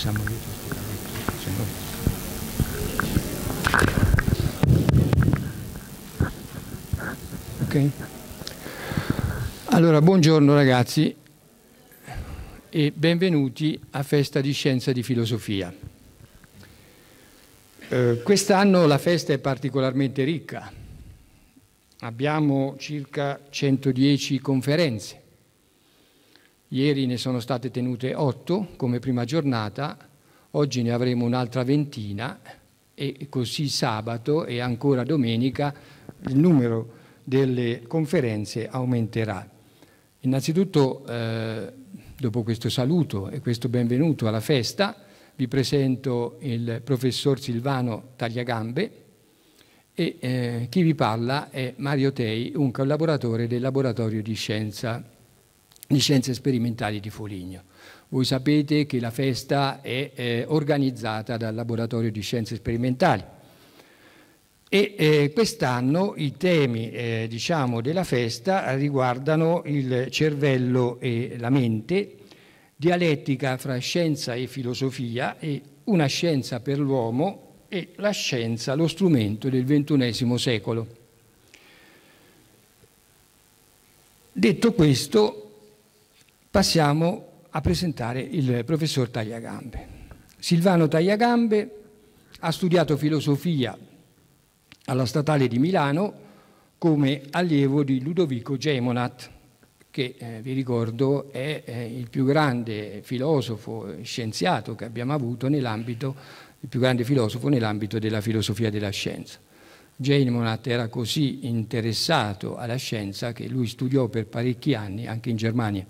siamo lieti ospitati, siamo lieti. Okay. Allora, buongiorno ragazzi e benvenuti a Festa di Scienza e di Filosofia. Eh, Quest'anno la festa è particolarmente ricca. Abbiamo circa 110 conferenze, Ieri ne sono state tenute 8 come prima giornata, oggi ne avremo un'altra ventina e così sabato e ancora domenica il numero delle conferenze aumenterà. Innanzitutto, eh, dopo questo saluto e questo benvenuto alla festa, vi presento il professor Silvano Tagliagambe e eh, chi vi parla è Mario Tei, un collaboratore del Laboratorio di Scienza di scienze sperimentali di Foligno. Voi sapete che la festa è eh, organizzata dal Laboratorio di Scienze Sperimentali e eh, quest'anno i temi eh, diciamo, della festa riguardano il cervello e la mente, dialettica fra scienza e filosofia e una scienza per l'uomo e la scienza, lo strumento del XXI secolo. Detto questo, Passiamo a presentare il professor Tagliagambe. Silvano Tagliagambe ha studiato filosofia alla Statale di Milano come allievo di Ludovico Gemonat, che eh, vi ricordo è eh, il più grande filosofo scienziato che abbiamo avuto nell'ambito, il più grande filosofo nell'ambito della filosofia della scienza. Gemonat era così interessato alla scienza che lui studiò per parecchi anni anche in Germania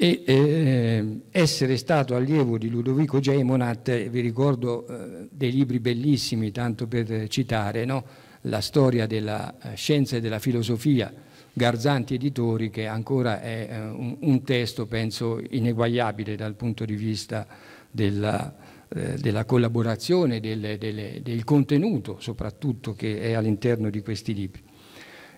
e eh, essere stato allievo di Ludovico Geimonat, vi ricordo eh, dei libri bellissimi, tanto per citare, no? la storia della eh, scienza e della filosofia, Garzanti Editori, che ancora è eh, un, un, testo, penso, ineguagliabile dal punto di vista della, eh, della collaborazione, del, del, del contenuto soprattutto che è all'interno di questi libri.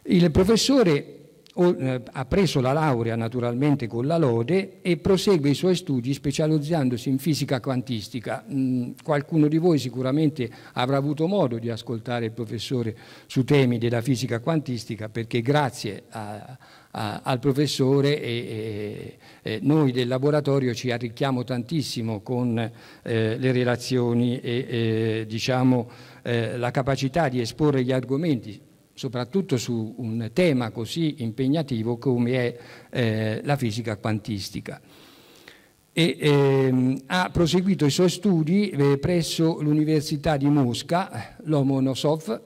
Il professore eh, ha preso la laurea naturalmente con la lode e prosegue i suoi studi specializzandosi in fisica quantistica. Mm, qualcuno di voi sicuramente avrà avuto modo di ascoltare il professore su temi della fisica quantistica perché grazie a, a, al professore e, e, e noi del laboratorio ci arricchiamo tantissimo con eh, le relazioni e, diciamo, eh, la capacità di esporre gli argomenti soprattutto su un tema così impegnativo come è eh, la fisica quantistica. E, ehm, ha proseguito i suoi studi eh, presso l'Università di Mosca, Lomonosov,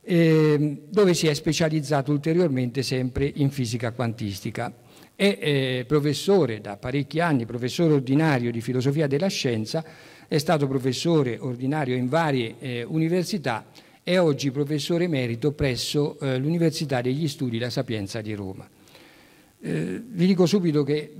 ehm, dove si è specializzato ulteriormente sempre in fisica quantistica. È eh, professore da parecchi anni, professore ordinario di filosofia della scienza, è stato professore ordinario in varie eh, università è oggi professore emerito presso eh, l'Università degli Studi La Sapienza di Roma. Eh, vi dico subito che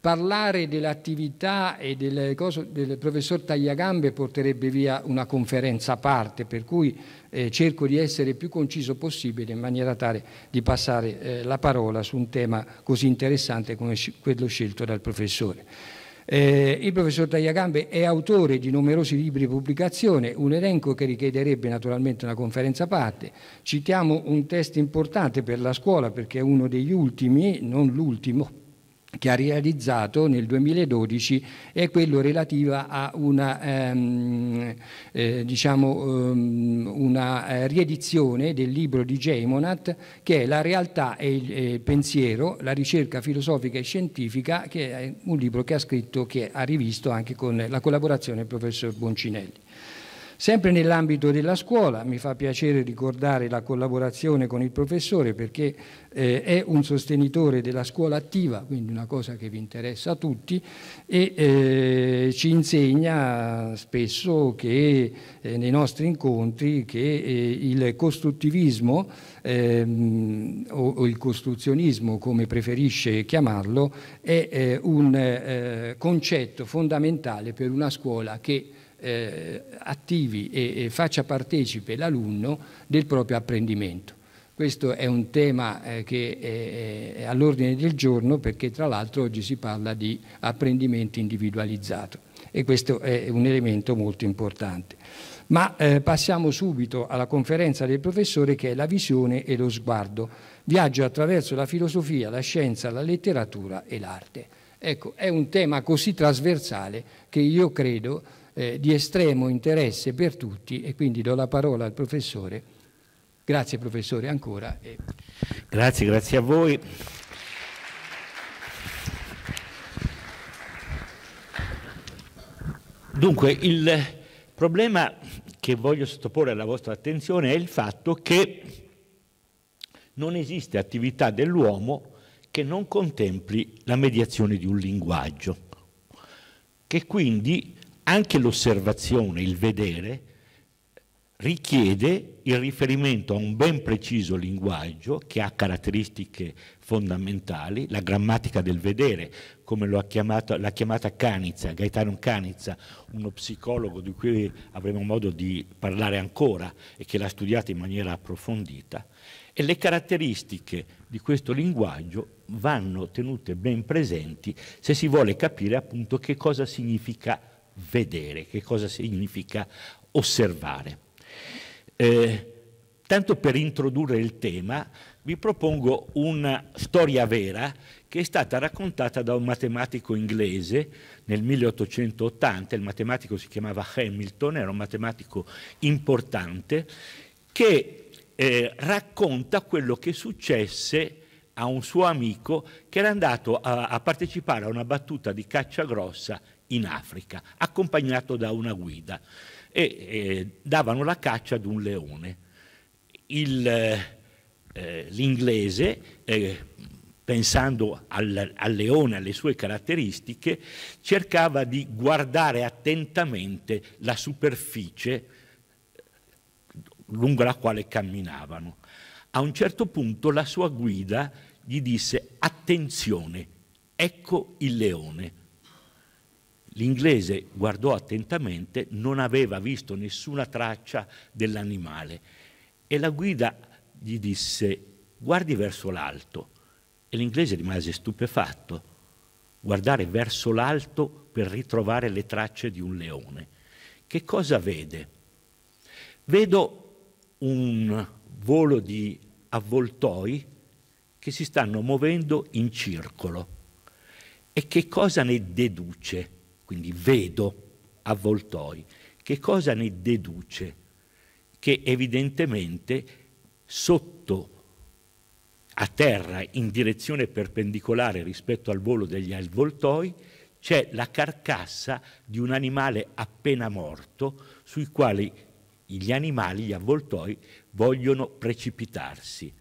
parlare dell'attività e delle cose del professor Tagliagambe porterebbe via una conferenza a parte, per cui eh, cerco di essere più conciso possibile in maniera tale di passare eh, la parola su un tema così interessante come quello scelto dal professore. Eh, il professor Tagliagambe è autore di numerosi libri di pubblicazione, un elenco che richiederebbe naturalmente una conferenza a parte. Citiamo un test importante per la scuola perché è uno degli ultimi, non l'ultimo, che ha realizzato nel 2012 è quello relativo a una, ehm, eh, diciamo, ehm, una eh, riedizione del libro di Geimonat che è La realtà e il eh, pensiero, la ricerca filosofica e scientifica, che è un libro che ha scritto, che ha rivisto anche con la collaborazione del professor Boncinelli. Sempre nell'ambito della scuola mi fa piacere ricordare la collaborazione con il professore perché eh, è un sostenitore della scuola attiva, quindi una cosa che vi interessa a tutti, e eh, ci insegna spesso che eh, nei nostri incontri che eh, il costruttivismo ehm, o, o, il costruzionismo come preferisce chiamarlo è eh, un eh, concetto fondamentale per una scuola che eh, attivi e, e, faccia partecipe l'alunno del proprio apprendimento. Questo è un tema eh, che è all'ordine del giorno perché tra l'altro oggi si parla di apprendimento individualizzato e questo è un elemento molto importante. Ma eh, passiamo subito alla conferenza del professore che è la visione e lo sguardo, viaggio attraverso la filosofia, la scienza, la letteratura e l'arte. Ecco, è un tema così trasversale che io credo eh, di estremo interesse per tutti e quindi do la parola al professore. Grazie professore ancora. Grazie, grazie a voi. Dunque, il problema che voglio sottoporre alla vostra attenzione è il fatto che non esiste attività dell'uomo che non contempli la mediazione di un linguaggio, che quindi anche l'osservazione, il vedere, richiede il riferimento a un ben preciso linguaggio che ha caratteristiche fondamentali, la grammatica del vedere, come l'ha chiamata, chiamata Canizza, Gaetano Canizza, uno psicologo di cui avremo modo di parlare ancora e che l'ha studiata in maniera approfondita, e le caratteristiche di questo linguaggio vanno tenute ben presenti se si vuole capire appunto che cosa significa vedere, che cosa significa osservare. Eh, tanto per introdurre il tema, vi propongo una storia vera che è stata raccontata da un matematico inglese nel 1880, il matematico si chiamava Hamilton, era un matematico importante, che eh, racconta quello che successe a un suo amico che era andato a, a partecipare a una battuta di caccia grossa in Africa, accompagnato da una guida, e eh, davano la caccia ad un leone. Eh, l'inglese, eh, pensando al, al leone, alle sue caratteristiche, cercava di guardare attentamente la superficie lungo la quale camminavano. A un certo punto la sua guida gli disse attenzione, ecco il leone. L'inglese guardò attentamente, non aveva visto nessuna traccia dell'animale e la guida gli disse guardi verso l'alto e l'inglese rimase stupefatto. Guardare verso l'alto per ritrovare le tracce di un leone. Che cosa vede? Vedo un volo di avvoltoi che si stanno muovendo in circolo. E che cosa ne deduce? quindi vedo avvoltoi, che cosa ne deduce? Che evidentemente sotto a terra in direzione perpendicolare rispetto al volo degli avvoltoi c'è la carcassa di un animale appena morto sui quali gli animali, gli avvoltoi, vogliono precipitarsi.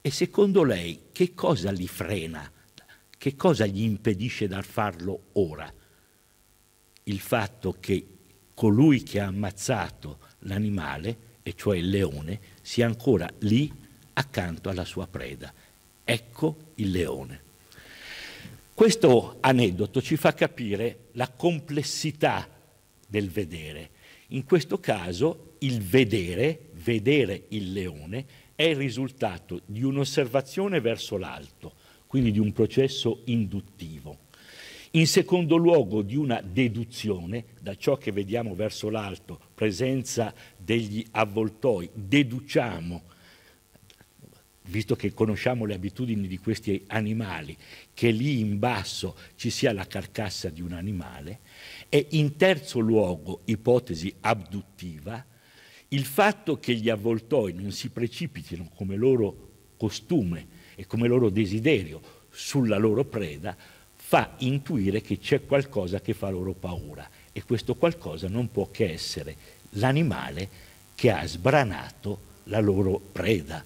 E secondo lei che cosa li frena? Che cosa gli impedisce dal farlo ora? il fatto che colui che ha ammazzato l'animale, e cioè il leone, sia ancora lì accanto alla sua preda. Ecco il leone. Questo aneddoto ci fa capire la complessità del vedere. In questo caso il vedere, vedere il leone, è il risultato di un'osservazione verso l'alto, quindi di un processo induttivo in secondo luogo di una deduzione da ciò che vediamo verso l'alto, presenza degli avvoltoi, deduciamo, visto che conosciamo le abitudini di questi animali, che lì in basso ci sia la carcassa di un animale, e in terzo luogo, ipotesi abduttiva, il fatto che gli avvoltoi non si precipitino come loro costume e come loro desiderio sulla loro preda fa intuire che c'è qualcosa che fa loro paura e questo qualcosa non può che essere l'animale che ha sbranato la loro preda.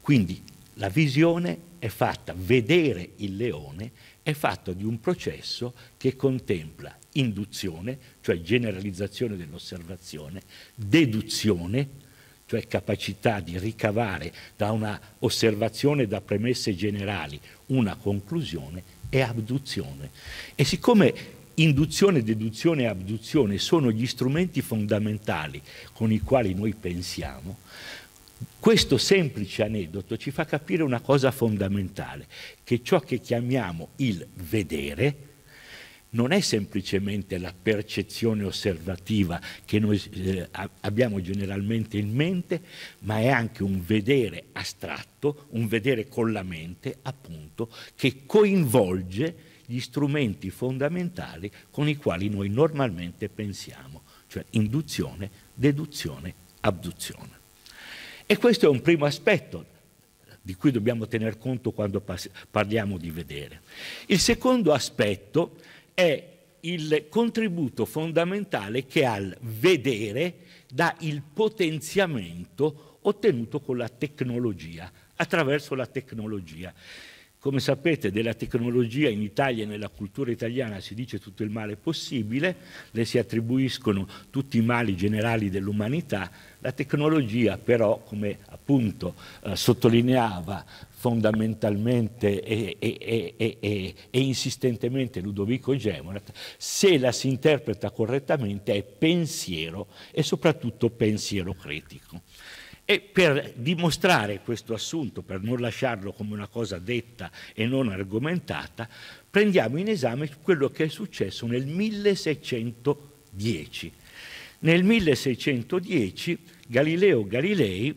Quindi la visione è fatta, vedere il leone è fatto di un processo che contempla induzione, cioè generalizzazione dell'osservazione, deduzione, cioè capacità di ricavare da una osservazione da premesse generali una conclusione è abduzione. E siccome induzione, deduzione e abduzione sono gli strumenti fondamentali con i quali noi pensiamo, questo semplice aneddoto ci fa capire una cosa fondamentale, che ciò che chiamiamo il vedere non è semplicemente la percezione osservativa che noi eh, abbiamo generalmente in mente, ma è anche un vedere astratto, un vedere con la mente, appunto, che coinvolge gli strumenti fondamentali con i quali noi normalmente pensiamo, cioè induzione, deduzione, abduzione. E questo è un primo aspetto di cui dobbiamo tener conto quando parliamo di vedere. Il secondo aspetto è il contributo fondamentale che al vedere dà il potenziamento ottenuto con la tecnologia, attraverso la tecnologia. Come sapete, della tecnologia in Italia e nella cultura italiana si dice tutto il male possibile, le si attribuiscono tutti i mali generali dell'umanità. La tecnologia però, come appunto eh, sottolineava fondamentalmente e, e, e, e insistentemente Ludovico Gemonat, se la si interpreta correttamente è pensiero e soprattutto pensiero critico. E per dimostrare questo assunto, per non lasciarlo come una cosa detta e non argomentata, prendiamo in esame quello che è successo nel 1610. Nel 1610 Galileo Galilei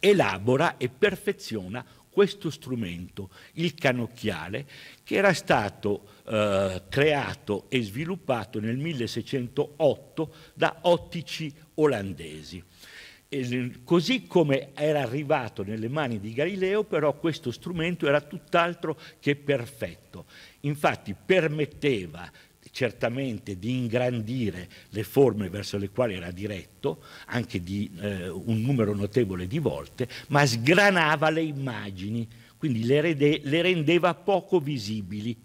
elabora e perfeziona questo strumento, il canocchiale, che era stato eh, creato e sviluppato nel 1608 da ottici olandesi. E, così come era arrivato nelle mani di Galileo, però questo strumento era tutt'altro che perfetto. Infatti permetteva certamente di ingrandire le forme verso le quali era diretto, anche di eh, un numero notevole di volte, ma sgranava le immagini, quindi le, rede, le rendeva poco visibili.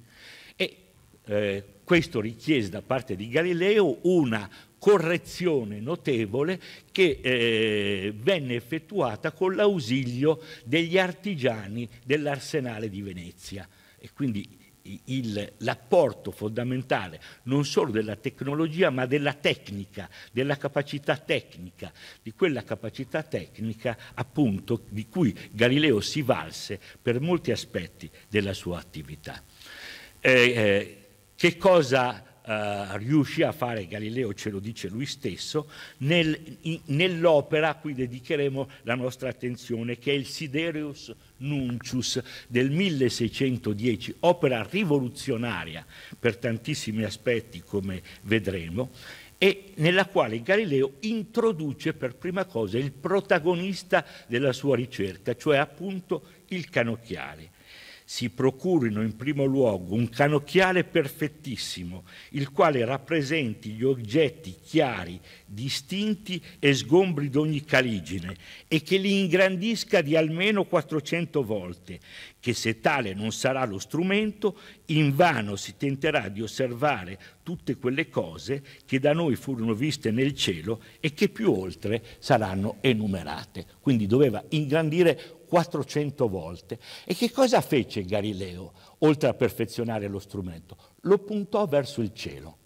E eh, questo richiese da parte di Galileo una correzione notevole che eh, venne effettuata con l'ausilio degli artigiani dell'arsenale di Venezia. E quindi l'apporto fondamentale non solo della tecnologia ma della tecnica, della capacità tecnica, di quella capacità tecnica appunto di cui Galileo si valse per molti aspetti della sua attività. Eh, eh, che cosa eh, riuscì a fare Galileo, ce lo dice lui stesso, nel, nell'opera a cui dedicheremo la nostra attenzione, che è il Siderius Nuncius del 1610, opera rivoluzionaria per tantissimi aspetti come vedremo, e nella quale Galileo introduce per prima cosa il protagonista della sua ricerca, cioè appunto il canocchiale si procurino in primo luogo un canocchiale perfettissimo, il quale rappresenti gli oggetti chiari, distinti e sgombri d'ogni caligine, e che li ingrandisca di almeno 400 volte, che se tale non sarà lo strumento, invano si tenterà di osservare tutte quelle cose che da noi furono viste nel cielo e che più oltre saranno enumerate. Quindi doveva ingrandire 400 volte. E che cosa fece Galileo, oltre a perfezionare lo strumento? Lo puntò verso il cielo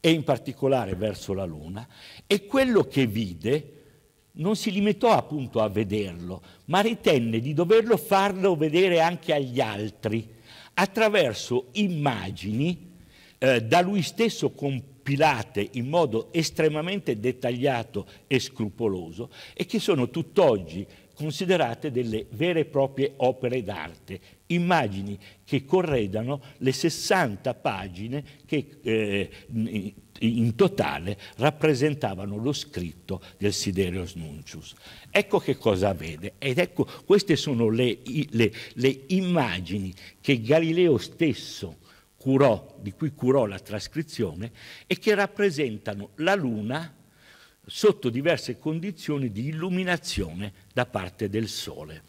e in particolare verso la Luna e quello che vide non si limitò appunto a vederlo, ma ritenne di doverlo farlo vedere anche agli altri attraverso immagini eh, da lui stesso compilate in modo estremamente dettagliato e scrupoloso e che sono tutt'oggi considerate delle vere e proprie opere d'arte, immagini che corredano le 60 pagine che eh, in totale rappresentavano lo scritto del Siderius Nuncius. Ecco che cosa vede, ed ecco queste sono le, le, le immagini che Galileo stesso curò, di cui curò la trascrizione, e che rappresentano la Luna sotto diverse condizioni di illuminazione da parte del Sole.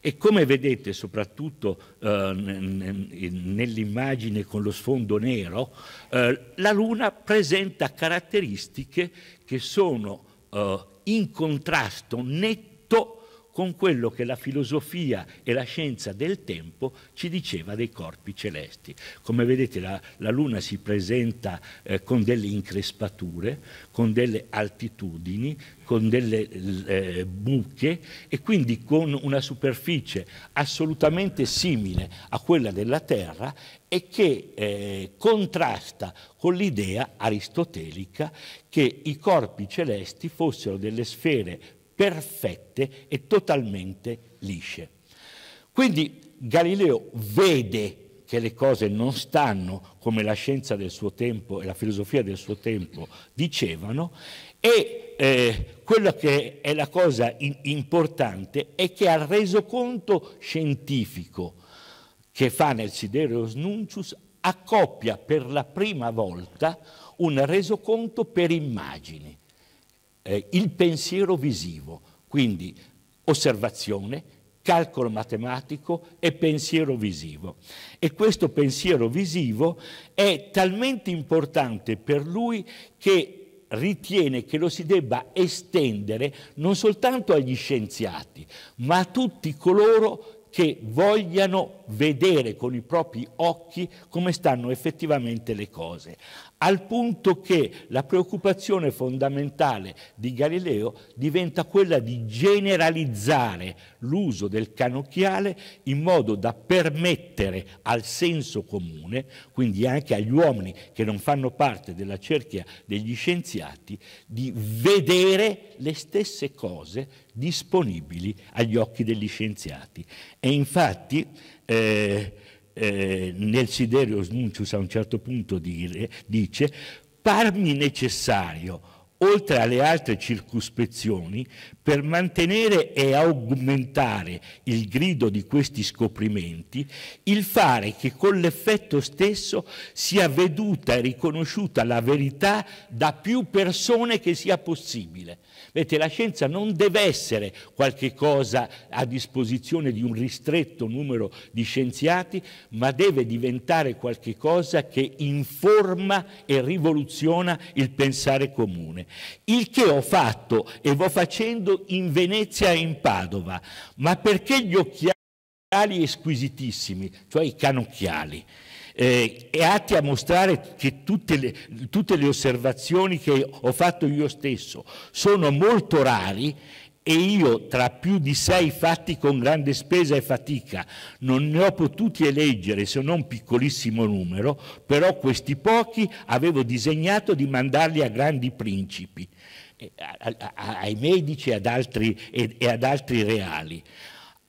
E come vedete, soprattutto eh, nell'immagine con lo sfondo nero, eh, la Luna presenta caratteristiche che sono eh, in contrasto netto con quello che la filosofia e la scienza del tempo ci diceva dei corpi celesti. Come vedete la, la Luna si presenta eh, con delle increspature, con delle altitudini, con delle eh, buche e quindi con una superficie assolutamente simile a quella della Terra e che eh, contrasta con l'idea aristotelica che i corpi celesti fossero delle sfere perfette e totalmente lisce. Quindi Galileo vede che le cose non stanno come la scienza del suo tempo e la filosofia del suo tempo dicevano e eh, quella che è la cosa in, importante è che al resoconto scientifico che fa nel Sidereus Nuncius accoppia per la prima volta un resoconto per immagini eh, il pensiero visivo, quindi osservazione, calcolo matematico e pensiero visivo. E questo pensiero visivo è talmente importante per lui che ritiene che lo si debba estendere non soltanto agli scienziati, ma a tutti coloro che vogliano vedere con i propri occhi come stanno effettivamente le cose al punto che la preoccupazione fondamentale di Galileo diventa quella di generalizzare l'uso del canocchiale in modo da permettere al senso comune, quindi anche agli uomini che non fanno parte della cerchia degli scienziati, di vedere le stesse cose disponibili agli occhi degli scienziati. E infatti eh, eh, nel Siderio Snuncius a un certo punto dire, dice parmi necessario, oltre alle altre circospezioni per mantenere e aumentare il grido di questi scoprimenti, il fare che con l'effetto stesso sia veduta e riconosciuta la verità da più persone che sia possibile. Vedete, la scienza non deve essere qualche cosa a disposizione di un ristretto numero di scienziati, ma deve diventare qualche cosa che informa e rivoluziona il pensare comune. Il che ho fatto e vo facendo in Venezia e in Padova, ma perché gli occhiali squisitissimi, cioè i canocchiali, eh, è atti a mostrare che tutte le, tutte le osservazioni che ho fatto io stesso sono molto rari e io tra più di sei fatti con grande spesa e fatica non ne ho potuti eleggere se non un piccolissimo numero, però questi pochi avevo disegnato di mandarli a grandi principi ai medici ad altri, e, ad altri reali,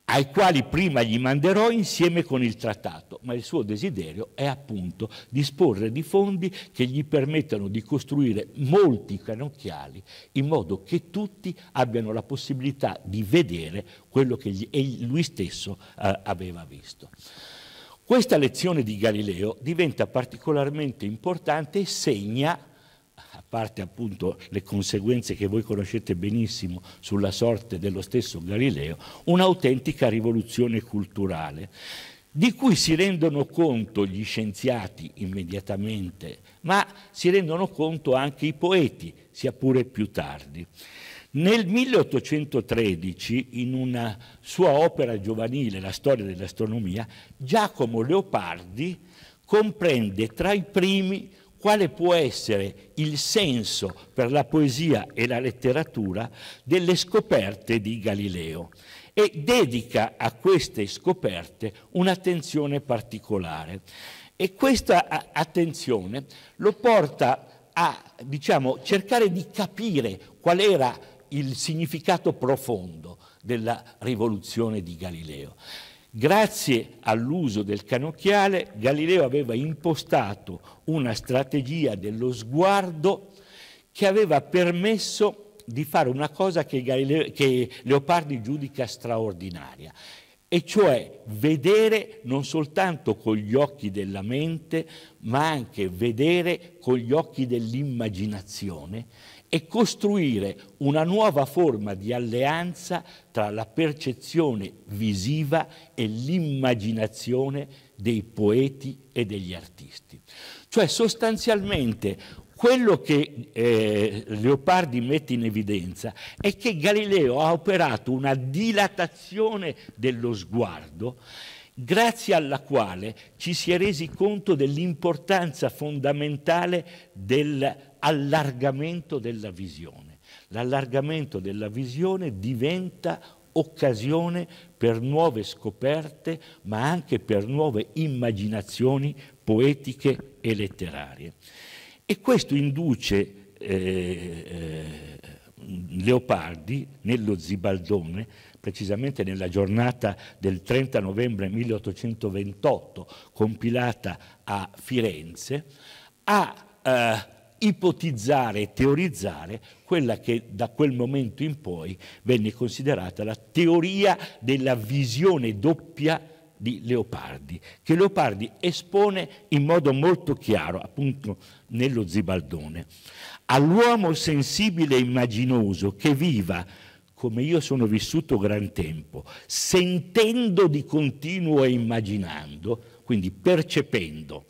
ai quali prima gli manderò insieme con il trattato, ma il suo desiderio è appunto disporre di fondi che gli permettano di costruire molti canocchiali in modo che tutti abbiano la possibilità di vedere quello che lui stesso eh, aveva visto. Questa lezione di Galileo diventa particolarmente importante e segna parte appunto le conseguenze che voi conoscete benissimo sulla sorte dello stesso Galileo, un'autentica rivoluzione culturale di cui si rendono conto gli scienziati immediatamente, ma si rendono conto anche i poeti, sia pure più tardi. Nel 1813, in una sua opera giovanile, La storia dell'astronomia, Giacomo Leopardi comprende tra i primi quale può essere il senso per la poesia e la letteratura delle scoperte di Galileo e dedica a queste scoperte un'attenzione particolare. E questa attenzione lo porta a diciamo, cercare di capire qual era il significato profondo della rivoluzione di Galileo. Grazie all'uso del canocchiale, Galileo aveva impostato una strategia dello sguardo che aveva permesso di fare una cosa che, Galileo, che Leopardi giudica straordinaria, e cioè vedere non soltanto con gli occhi della mente, ma anche vedere con gli occhi dell'immaginazione e costruire una nuova forma di alleanza tra la percezione visiva e l'immaginazione dei poeti e degli artisti. Cioè sostanzialmente quello che eh, Leopardi mette in evidenza è che Galileo ha operato una dilatazione dello sguardo grazie alla quale ci si è resi conto dell'importanza fondamentale del allargamento della visione. L'allargamento della visione diventa occasione per nuove scoperte, ma anche per nuove immaginazioni poetiche e letterarie. E questo induce eh, eh Leopardi nello Zibaldone, precisamente nella giornata del 30 novembre 1828, compilata a Firenze, a eh, ipotizzare e teorizzare quella che da quel momento in poi venne considerata la teoria della visione doppia di Leopardi, che Leopardi espone in modo molto chiaro, appunto nello Zibaldone, all'uomo sensibile e immaginoso che viva come io sono vissuto gran tempo, sentendo di continuo e immaginando, quindi percependo,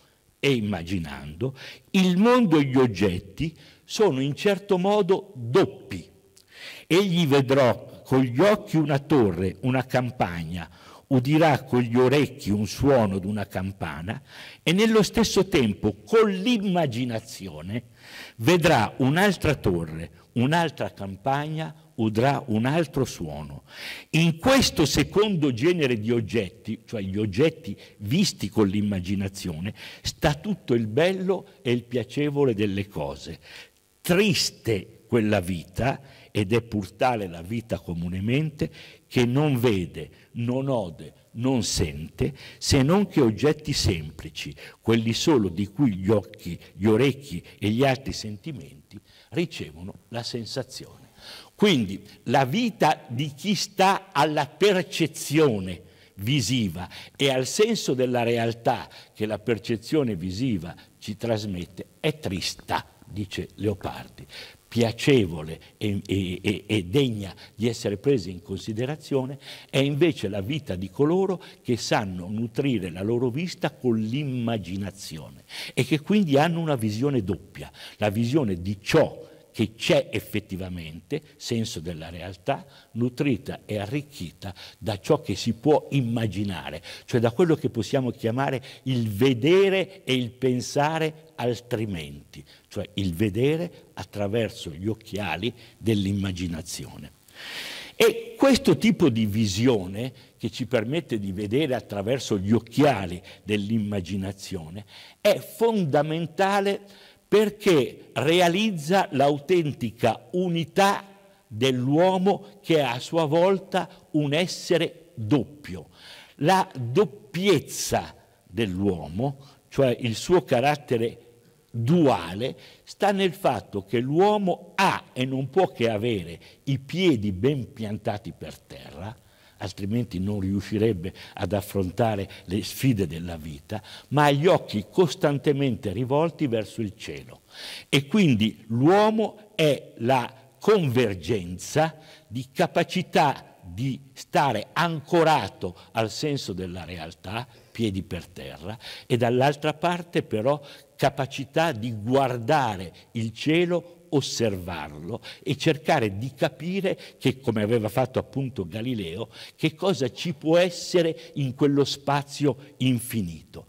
e immaginando, il mondo e gli oggetti sono in certo modo doppi. Egli vedrò con gli occhi una torre, una campagna, udirà con gli orecchi un suono di una campana e nello stesso tempo con l'immaginazione vedrà un'altra torre, un'altra campagna, udrà un altro suono. In questo secondo genere di oggetti, cioè gli oggetti visti con l'immaginazione, sta tutto il bello e il piacevole delle cose. Triste quella vita, ed è pur tale la vita comunemente, che non vede, non ode, non sente se non che oggetti semplici, quelli solo di cui gli occhi, gli orecchi e gli altri sentimenti ricevono la sensazione. Quindi la vita di chi sta alla percezione visiva e al senso della realtà che la percezione visiva ci trasmette è trista, dice Leopardi, piacevole e, e, e, degna di essere presa in considerazione è invece la vita di coloro che sanno nutrire la loro vista con l'immaginazione e che quindi hanno una visione doppia, la visione di ciò che c'è effettivamente, senso della realtà, nutrita e arricchita da ciò che si può immaginare, cioè da quello che possiamo chiamare il vedere e il pensare altrimenti, cioè il vedere attraverso gli occhiali dell'immaginazione. E questo tipo di visione che ci permette di vedere attraverso gli occhiali dell'immaginazione è fondamentale perché realizza l'autentica unità dell'uomo che è a sua volta un essere doppio. La doppiezza dell'uomo, cioè il suo carattere duale, sta nel fatto che l'uomo ha e non può che avere i piedi ben piantati per terra, altrimenti non riuscirebbe ad affrontare le sfide della vita, ma ha gli occhi costantemente rivolti verso il cielo. E quindi l'uomo è la convergenza di capacità di stare ancorato al senso della realtà, piedi per terra, e dall'altra parte però capacità di guardare il cielo osservarlo e cercare di capire che, come aveva fatto appunto Galileo, che cosa ci può essere in quello spazio infinito.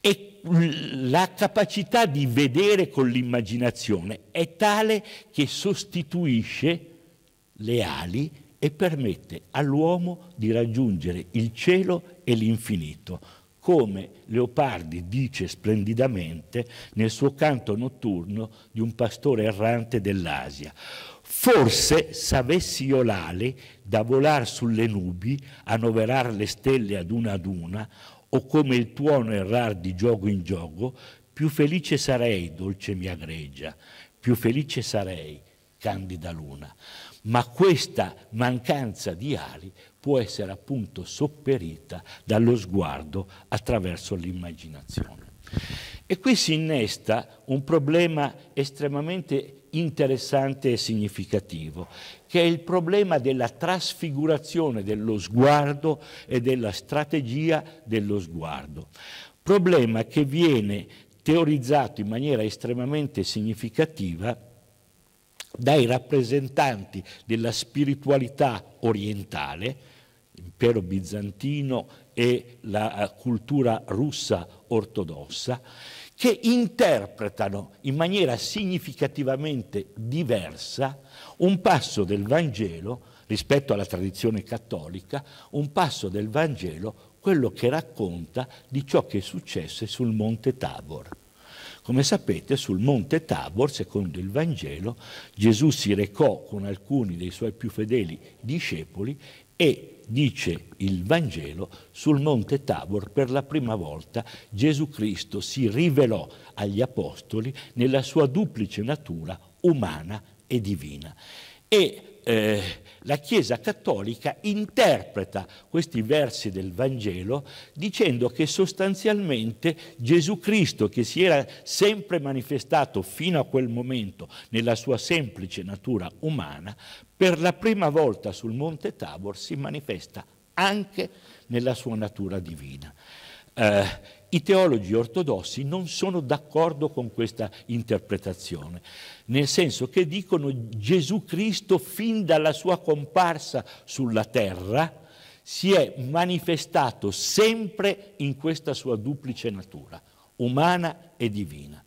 E la capacità di vedere con l'immaginazione è tale che sostituisce le ali e permette all'uomo di raggiungere il cielo e l'infinito come Leopardi dice splendidamente nel suo canto notturno di un pastore errante dell'Asia. Forse s'avessi io l'ali da volar sulle nubi, a noverar le stelle ad una ad una, o come il tuono errar di gioco in gioco, più felice sarei, dolce mia greggia, più felice sarei, candida luna. Ma questa mancanza di ali può essere appunto sopperita dallo sguardo attraverso l'immaginazione. E qui si innesta un problema estremamente interessante e significativo, che è il problema della trasfigurazione dello sguardo e della strategia dello sguardo. Problema che viene teorizzato in maniera estremamente significativa dai rappresentanti della spiritualità orientale, l'impero bizantino e la eh, cultura russa ortodossa, che interpretano in maniera significativamente diversa un passo del Vangelo rispetto alla tradizione cattolica, un passo del Vangelo quello che racconta di ciò che successe sul monte Tabor. Come sapete, sul monte Tabor, secondo il Vangelo, Gesù si recò con alcuni dei suoi più fedeli discepoli e dice il Vangelo, sul monte Tabor per la prima volta Gesù Cristo si rivelò agli apostoli nella sua duplice natura umana e divina. E eh, la Chiesa cattolica interpreta questi versi del Vangelo dicendo che sostanzialmente Gesù Cristo, che si era sempre manifestato fino a quel momento nella sua semplice natura umana, per la prima volta sul Monte Tabor si manifesta anche nella sua natura divina. Eh, i teologi ortodossi non sono d'accordo con questa interpretazione, nel senso che dicono Gesù Cristo fin dalla sua comparsa sulla terra si è manifestato sempre in questa sua duplice natura, umana e divina.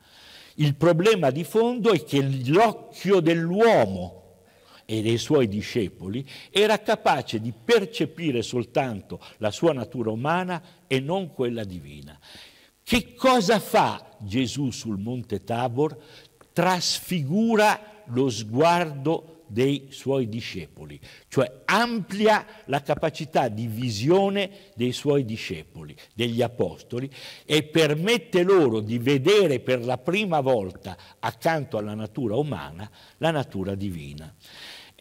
Il problema di fondo è che l'occhio dell'uomo e dei suoi discepoli, era capace di percepire soltanto la sua natura umana e non quella divina. Che cosa fa Gesù sul monte Tabor? Trasfigura lo sguardo dei suoi discepoli, cioè amplia la capacità di visione dei suoi discepoli, degli apostoli, e permette loro di vedere per la prima volta accanto alla natura umana la natura divina.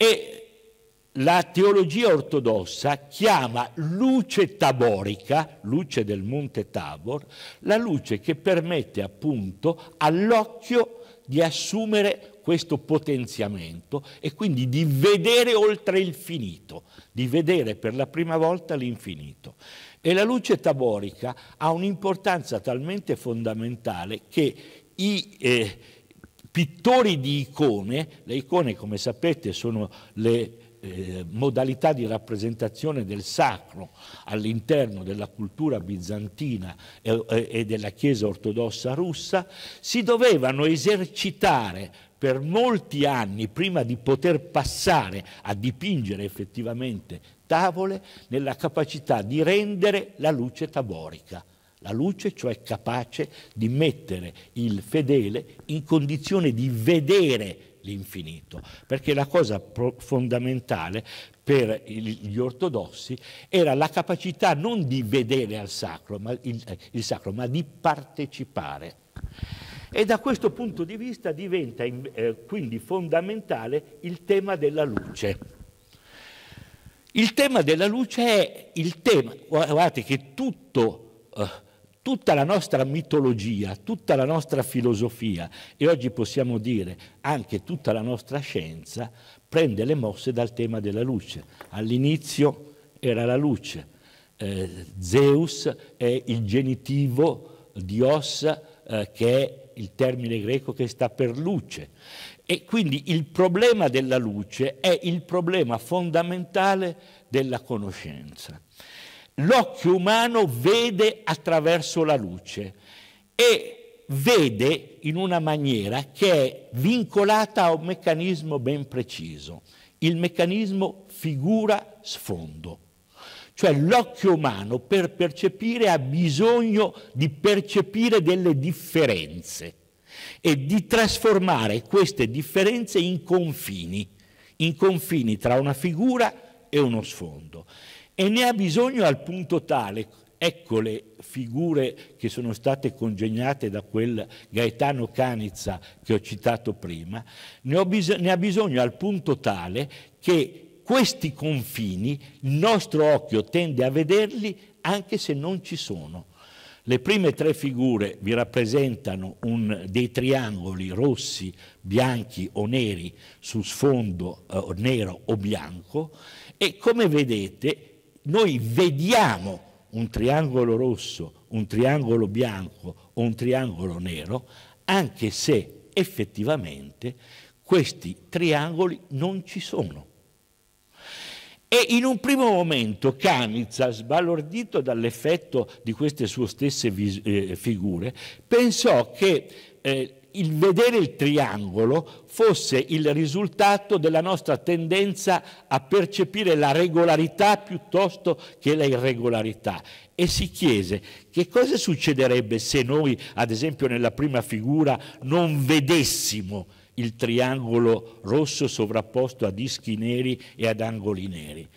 E la teologia ortodossa chiama luce taborica, luce del monte Tabor, la luce che permette appunto all'occhio di assumere questo potenziamento e quindi di vedere oltre il finito, di vedere per la prima volta l'infinito. E la luce taborica ha un'importanza talmente fondamentale che i, eh, pittori di icone, le icone come sapete sono le eh, modalità di rappresentazione del sacro all'interno della cultura bizantina e, e della Chiesa ortodossa russa, si dovevano esercitare per molti anni prima di poter passare a dipingere effettivamente tavole nella capacità di rendere la luce taborica. La luce, cioè capace di mettere il fedele in condizione di vedere l'infinito, perché la cosa fondamentale per gli ortodossi era la capacità non di vedere al sacro, ma il, eh, il sacro, ma di partecipare. E da questo punto di vista diventa eh, quindi fondamentale il tema della luce. Il tema della luce è il tema, guardate che tutto eh, tutta la nostra mitologia, tutta la nostra filosofia e oggi possiamo dire anche tutta la nostra scienza prende le mosse dal tema della luce. All'inizio era la luce, eh, Zeus è il genitivo Dios eh, che è il termine greco che sta per luce e quindi il problema della luce è il problema fondamentale della conoscenza l'occhio umano vede attraverso la luce e vede in una maniera che è vincolata a un meccanismo ben preciso, il meccanismo figura-sfondo. Cioè l'occhio umano per percepire ha bisogno di percepire delle differenze e di trasformare queste differenze in confini, in confini tra una figura e uno sfondo e ne ha bisogno al punto tale, ecco le figure che sono state congegnate da quel Gaetano Canizza che ho citato prima, ne, bis ne ha bisogno al punto tale che questi confini il nostro occhio tende a vederli anche se non ci sono. Le prime tre figure vi rappresentano un, dei triangoli rossi, bianchi o neri su sfondo eh, nero o bianco e come vedete noi vediamo un triangolo rosso, un triangolo bianco o un triangolo nero, anche se effettivamente questi triangoli non ci sono. E in un primo momento Kamitsa, sbalordito dall'effetto di queste sue stesse eh, figure, pensò che eh, il vedere il triangolo fosse il risultato della nostra tendenza a percepire la regolarità piuttosto che la irregolarità e si chiese che cosa succederebbe se noi, ad esempio nella prima figura, non vedessimo il triangolo rosso sovrapposto a dischi neri e ad angoli neri.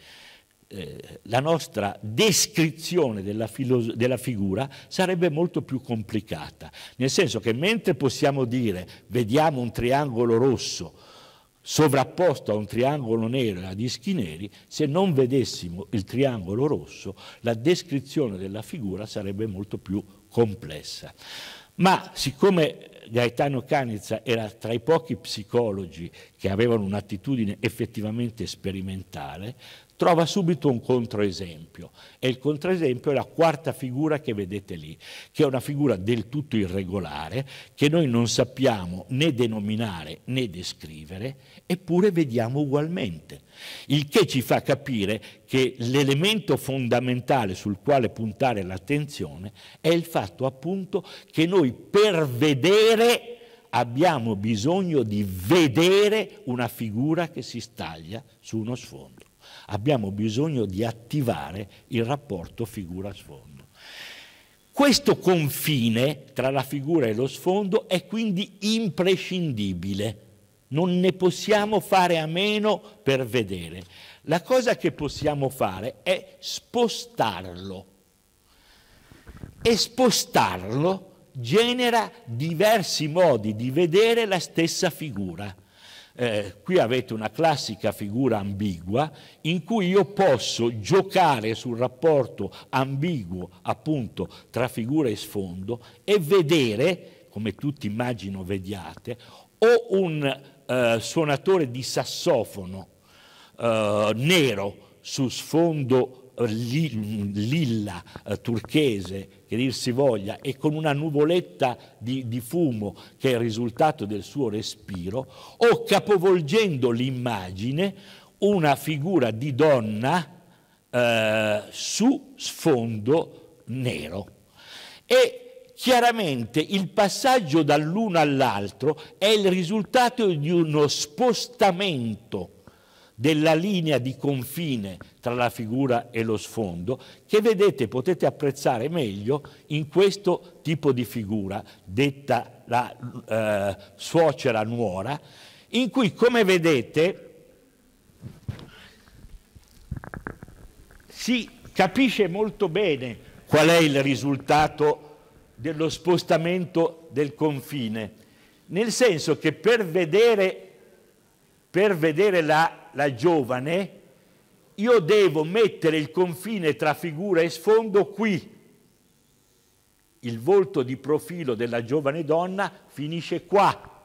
Eh, la nostra descrizione della, della, figura sarebbe molto più complicata, nel senso che mentre possiamo dire vediamo un triangolo rosso sovrapposto a un triangolo nero e a dischi neri, se non vedessimo il triangolo rosso la descrizione della figura sarebbe molto più complessa. Ma siccome Gaetano Canizza era tra i pochi psicologi che avevano un'attitudine effettivamente sperimentale, trova subito un controesempio e il controesempio è la quarta figura che vedete lì, che è una figura del tutto irregolare, che noi non sappiamo né denominare né descrivere, eppure vediamo ugualmente, il che ci fa capire che l'elemento fondamentale sul quale puntare l'attenzione è il fatto appunto che noi per vedere abbiamo bisogno di vedere una figura che si staglia su uno sfondo abbiamo bisogno di attivare il rapporto figura-sfondo. Questo confine tra la figura e lo sfondo è quindi imprescindibile, non ne possiamo fare a meno per vedere. La cosa che possiamo fare è spostarlo e spostarlo genera diversi modi di vedere la stessa figura eh, qui avete una classica figura ambigua in cui io posso giocare sul rapporto ambiguo appunto tra figura e sfondo e vedere, come tutti immagino vediate, o un eh, suonatore di sassofono eh, nero su sfondo eh, lilla eh, turchese che dir si voglia, e con una nuvoletta di, di fumo che è il risultato del suo respiro, o capovolgendo l'immagine, una figura di donna eh, su sfondo nero. E chiaramente il passaggio dall'uno all'altro è il risultato di uno spostamento della linea di confine tra la figura e lo sfondo, che vedete potete apprezzare meglio in questo tipo di figura, detta la eh, suocera nuora, in cui come vedete si capisce molto bene qual è il risultato dello spostamento del confine, nel senso che per vedere, per vedere la la giovane, io devo mettere il confine tra figura e sfondo qui. Il volto di profilo della giovane donna finisce qua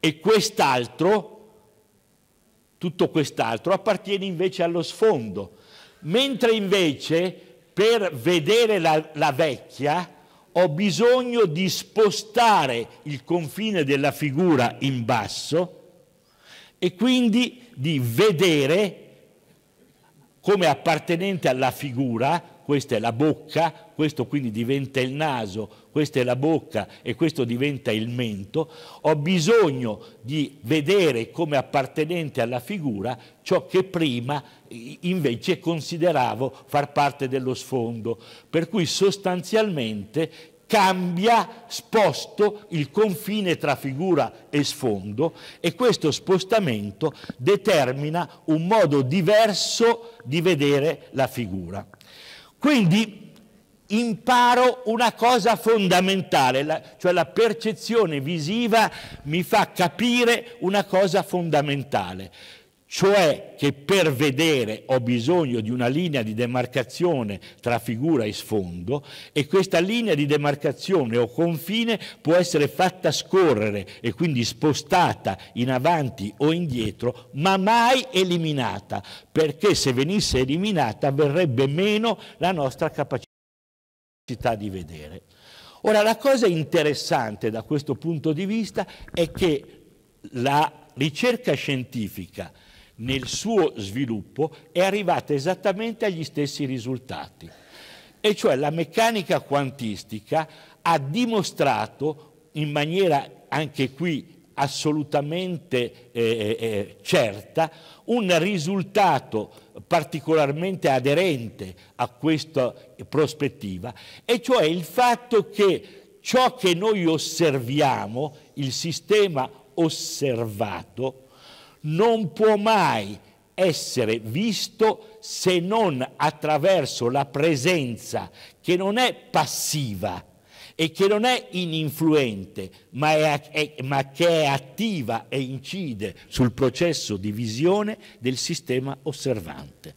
e quest'altro, tutto quest'altro, appartiene invece allo sfondo. Mentre invece per vedere la, la vecchia ho bisogno di spostare il confine della figura in basso e quindi di vedere come appartenente alla figura, questa è la bocca, questo quindi diventa il naso, questa è la bocca e questo diventa il mento, ho bisogno di vedere come appartenente alla figura ciò che prima invece consideravo far parte dello sfondo. Per cui sostanzialmente cambia, sposto il confine tra figura e sfondo e questo spostamento determina un modo diverso di vedere la figura. Quindi imparo una cosa fondamentale, cioè la percezione visiva mi fa capire una cosa fondamentale cioè che per vedere ho bisogno di una linea di demarcazione tra figura e sfondo e questa linea di demarcazione o confine può essere fatta scorrere e quindi spostata in avanti o indietro, ma mai eliminata, perché se venisse eliminata verrebbe meno la nostra capacità di vedere. Ora la cosa interessante da questo punto di vista è che la ricerca scientifica nel suo sviluppo è arrivata esattamente agli stessi risultati. E cioè la meccanica quantistica ha dimostrato in maniera anche qui assolutamente eh, eh, eh certa un risultato particolarmente aderente a questa prospettiva, e cioè il fatto che ciò che noi osserviamo, il sistema osservato, non può mai essere visto se non attraverso la presenza che non è passiva e che non è ininfluente, ma, è, è, ma che è attiva e incide sul processo di visione del sistema osservante.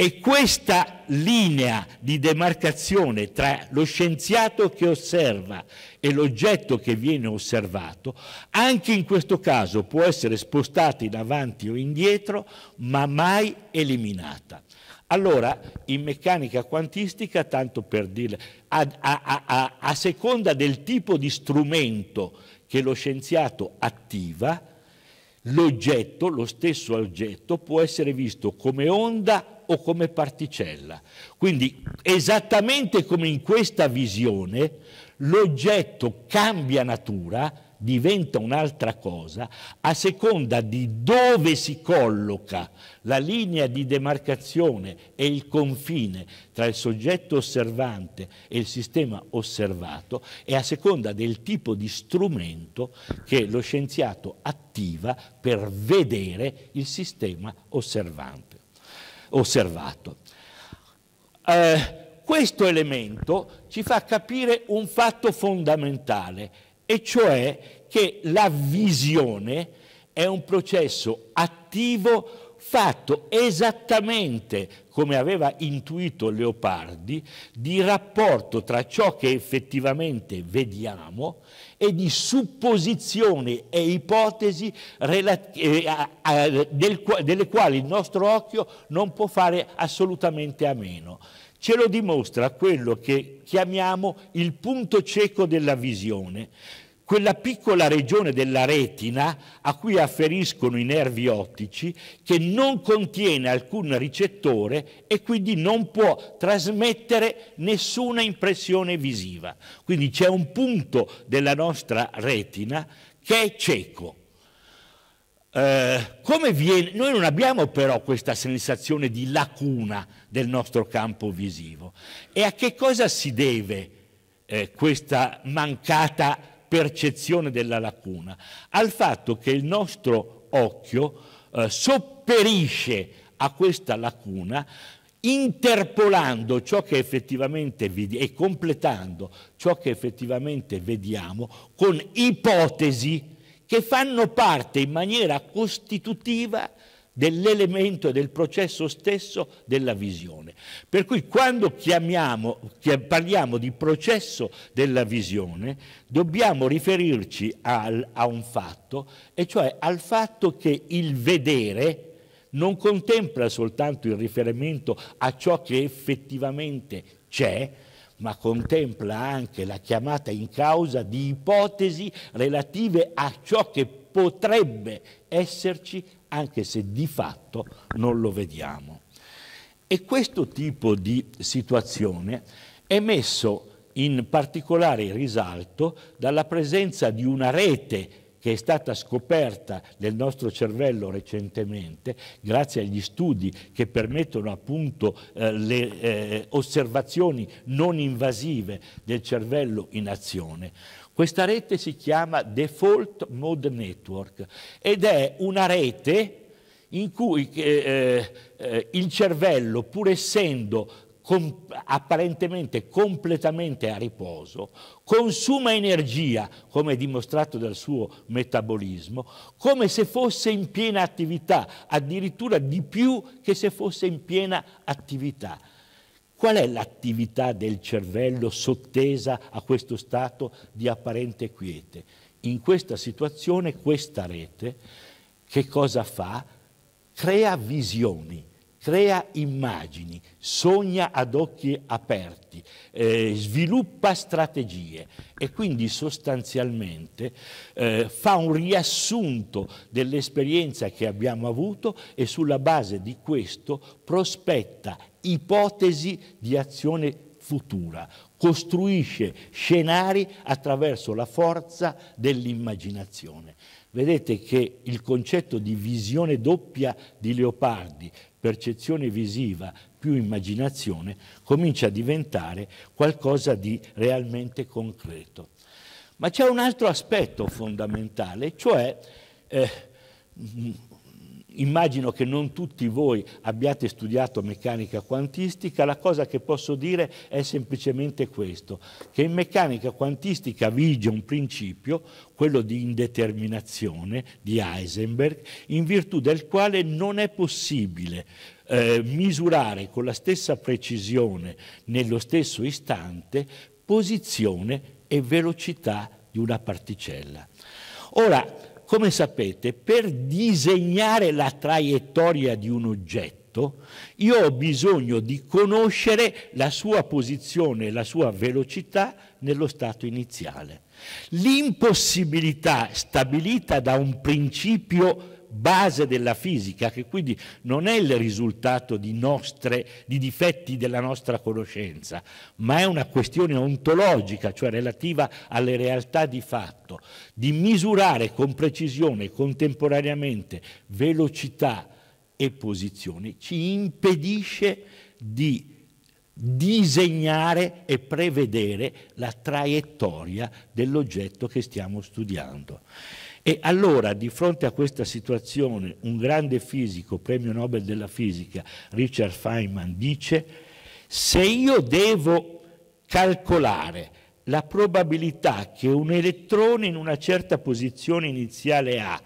E questa linea di demarcazione tra lo scienziato che osserva e l'oggetto che viene osservato, anche in questo caso può essere spostata in avanti o indietro, ma mai eliminata. Allora, in meccanica quantistica, tanto per dire, a, a, a, a seconda del tipo di strumento che lo scienziato attiva, L'oggetto, lo stesso oggetto, può essere visto come onda o come particella. Quindi esattamente come in questa visione, l'oggetto cambia natura diventa un'altra cosa a seconda di dove si colloca la linea di demarcazione e il confine tra il soggetto osservante e il sistema osservato e a seconda del tipo di strumento che lo scienziato attiva per vedere il sistema osservato. Eh, questo elemento ci fa capire un fatto fondamentale, e cioè che la visione è un processo attivo fatto esattamente come aveva intuito Leopardi di rapporto tra ciò che effettivamente vediamo e di supposizioni e ipotesi eh, delle quali il nostro occhio non può fare assolutamente a meno. Ce lo dimostra quello che chiamiamo il punto cieco della visione, quella piccola regione della retina a cui afferiscono i nervi ottici che non contiene alcun ricettore e quindi non può trasmettere nessuna impressione visiva. Quindi c'è un punto della nostra retina che è cieco eh, come viene? Noi non abbiamo però questa sensazione di lacuna del nostro campo visivo. E a che cosa si deve eh, questa mancata percezione della lacuna? Al fatto che il nostro occhio eh, sopperisce a questa lacuna interpolando ciò che effettivamente vediamo e completando ciò che effettivamente vediamo con ipotesi che fanno parte in maniera costitutiva dell'elemento del processo stesso della visione. Per cui quando chiamiamo, parliamo di processo della visione dobbiamo riferirci al, a un fatto, e cioè al fatto che il vedere non contempla soltanto il riferimento a ciò che effettivamente c'è, ma contempla anche la chiamata in causa di ipotesi relative a ciò che potrebbe esserci, anche se di fatto non lo vediamo. E questo tipo di situazione è messo in particolare risalto dalla presenza di una rete che è stata scoperta nel nostro cervello recentemente, grazie agli studi che permettono appunto eh, le eh, osservazioni non invasive del cervello in azione. Questa rete si chiama Default Mode Network ed è una rete in cui eh, eh il cervello, pur essendo com apparentemente completamente a riposo, consuma energia, come dimostrato dal suo metabolismo, come se fosse in piena attività, addirittura di più che se fosse in piena attività. Qual è l'attività del cervello sottesa a questo stato di apparente quiete? In questa situazione questa rete che cosa fa? Crea visioni crea immagini, sogna ad occhi aperti, eh, sviluppa strategie e quindi sostanzialmente eh, fa un riassunto dell'esperienza che abbiamo avuto e sulla base di questo prospetta ipotesi di azione futura, costruisce scenari attraverso la forza dell'immaginazione. Vedete che il concetto di visione doppia di Leopardi percezione visiva più immaginazione comincia a diventare qualcosa di realmente concreto. Ma c'è un altro aspetto fondamentale, cioè eh, Immagino che non tutti voi abbiate studiato meccanica quantistica, la cosa che posso dire è semplicemente questo, che in meccanica quantistica vige un principio, quello di indeterminazione di Heisenberg, in virtù del quale non è possibile eh, misurare con la stessa precisione, nello stesso istante, posizione e velocità di una particella. Ora, come sapete, per disegnare la traiettoria di un oggetto, io ho bisogno di conoscere la sua posizione, la sua velocità nello stato iniziale. L'impossibilità stabilita da un principio base della fisica, che quindi non è il risultato di, nostre, di difetti della nostra conoscenza, ma è una questione ontologica, cioè relativa alle realtà di fatto, di misurare con precisione contemporaneamente velocità e posizione, ci impedisce di disegnare e prevedere la traiettoria dell'oggetto che stiamo studiando. E allora, di fronte a questa situazione, un grande fisico, premio Nobel della fisica, Richard Feynman, dice, se io devo calcolare la probabilità che un elettrone in una certa posizione iniziale ha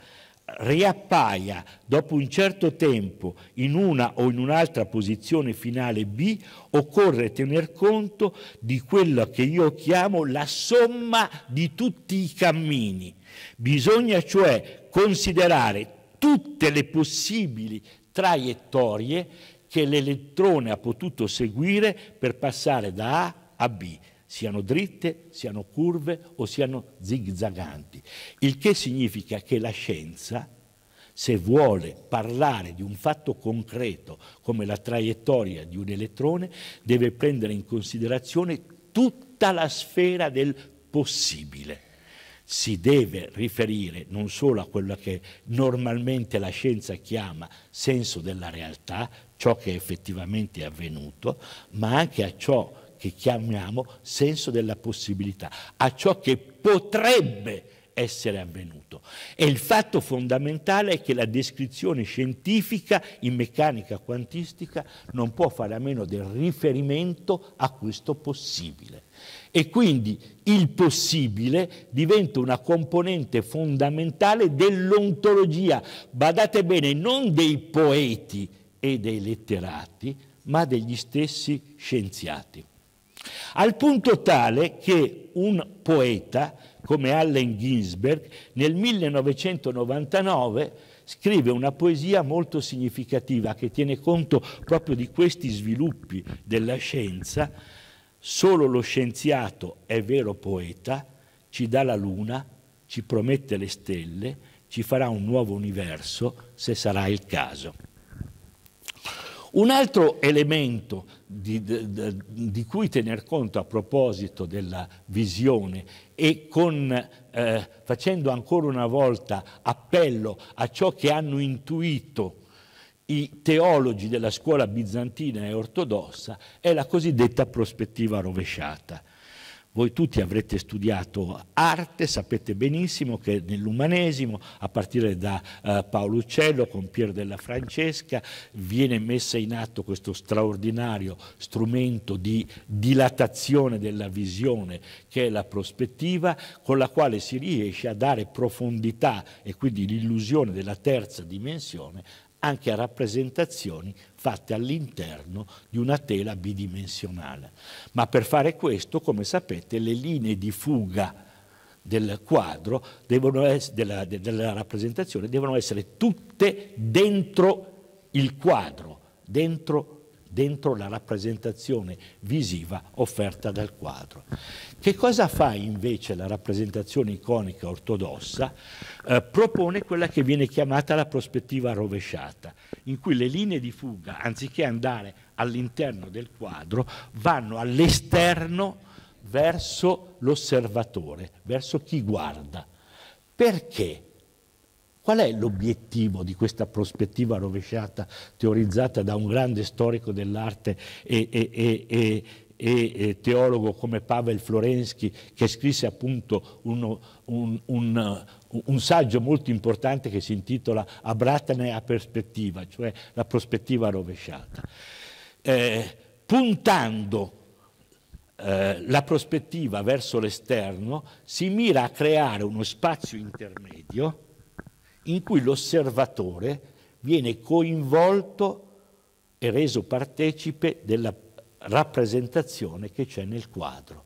riappaia dopo un certo tempo in una o in un'altra posizione finale B, occorre tener conto di quello che io chiamo la somma di tutti i cammini. Bisogna cioè considerare tutte le possibili traiettorie che l'elettrone ha potuto seguire per passare da A a B siano dritte, siano curve o siano zigzaganti. Il che significa che la scienza, se vuole parlare di un fatto concreto come la traiettoria di un elettrone, deve prendere in considerazione tutta la sfera del possibile si deve riferire non solo a quello che normalmente la scienza chiama senso della realtà, ciò che effettivamente è avvenuto, ma anche a ciò che chiamiamo senso della possibilità, a ciò che potrebbe essere avvenuto. E il fatto fondamentale è che la descrizione scientifica in meccanica quantistica non può fare a meno del riferimento a questo possibile. E quindi il possibile diventa una componente fondamentale dell'ontologia, badate bene, non dei poeti e dei letterati, ma degli stessi scienziati al punto tale che un poeta come Allen Ginsberg nel 1999 scrive una poesia molto significativa che tiene conto proprio di questi sviluppi della scienza. Solo lo scienziato è vero poeta, ci dà la luna, ci promette le stelle, ci farà un nuovo universo se sarà il caso. Un altro elemento di, di, di, cui tener conto a proposito della visione e con, eh, facendo ancora una volta appello a ciò che hanno intuito i teologi della scuola bizantina e ortodossa è la cosiddetta prospettiva rovesciata. Voi tutti avrete studiato arte, sapete benissimo che nell'umanesimo, a partire da eh, Paolo Uccello con Pier della Francesca, viene messo in atto questo straordinario strumento di dilatazione della visione che è la prospettiva, con la quale si riesce a dare profondità e quindi l'illusione della terza dimensione anche a rappresentazioni fatte all'interno di una tela bidimensionale. Ma per fare questo, come sapete, le linee di fuga del quadro, devono essere, della, della rappresentazione, devono essere tutte dentro il quadro, dentro il quadro dentro la rappresentazione visiva offerta dal quadro. Che cosa fa invece la rappresentazione iconica ortodossa? Eh, propone quella che viene chiamata la prospettiva rovesciata, in cui le linee di fuga, anziché andare all'interno del quadro, vanno all'esterno verso l'osservatore, verso chi guarda. Perché? Qual è l'obiettivo di questa prospettiva rovesciata teorizzata da un grande storico dell'arte e, e, e, e, teologo come Pavel Florensky che scrisse appunto uno, un, un, un, saggio molto importante che si intitola Abratane a prospettiva, cioè la prospettiva rovesciata. Eh, puntando eh, la prospettiva verso l'esterno si mira a creare uno spazio intermedio in cui l'osservatore viene coinvolto e reso partecipe della rappresentazione che c'è nel quadro,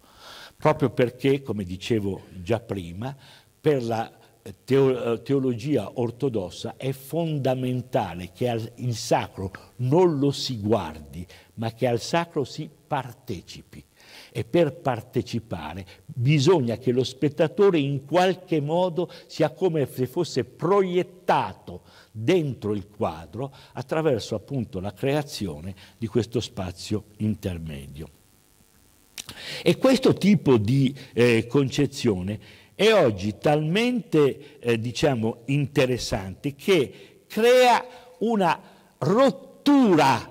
proprio perché, come dicevo già prima, per la eh, eh, teologia ortodossa è fondamentale che il sacro non lo si guardi, ma che al sacro si partecipi e per partecipare bisogna che lo spettatore in qualche modo sia come se fosse proiettato dentro il quadro attraverso appunto la creazione di questo spazio intermedio. E questo tipo di eh, concezione è oggi talmente eh, diciamo interessante che crea una rottura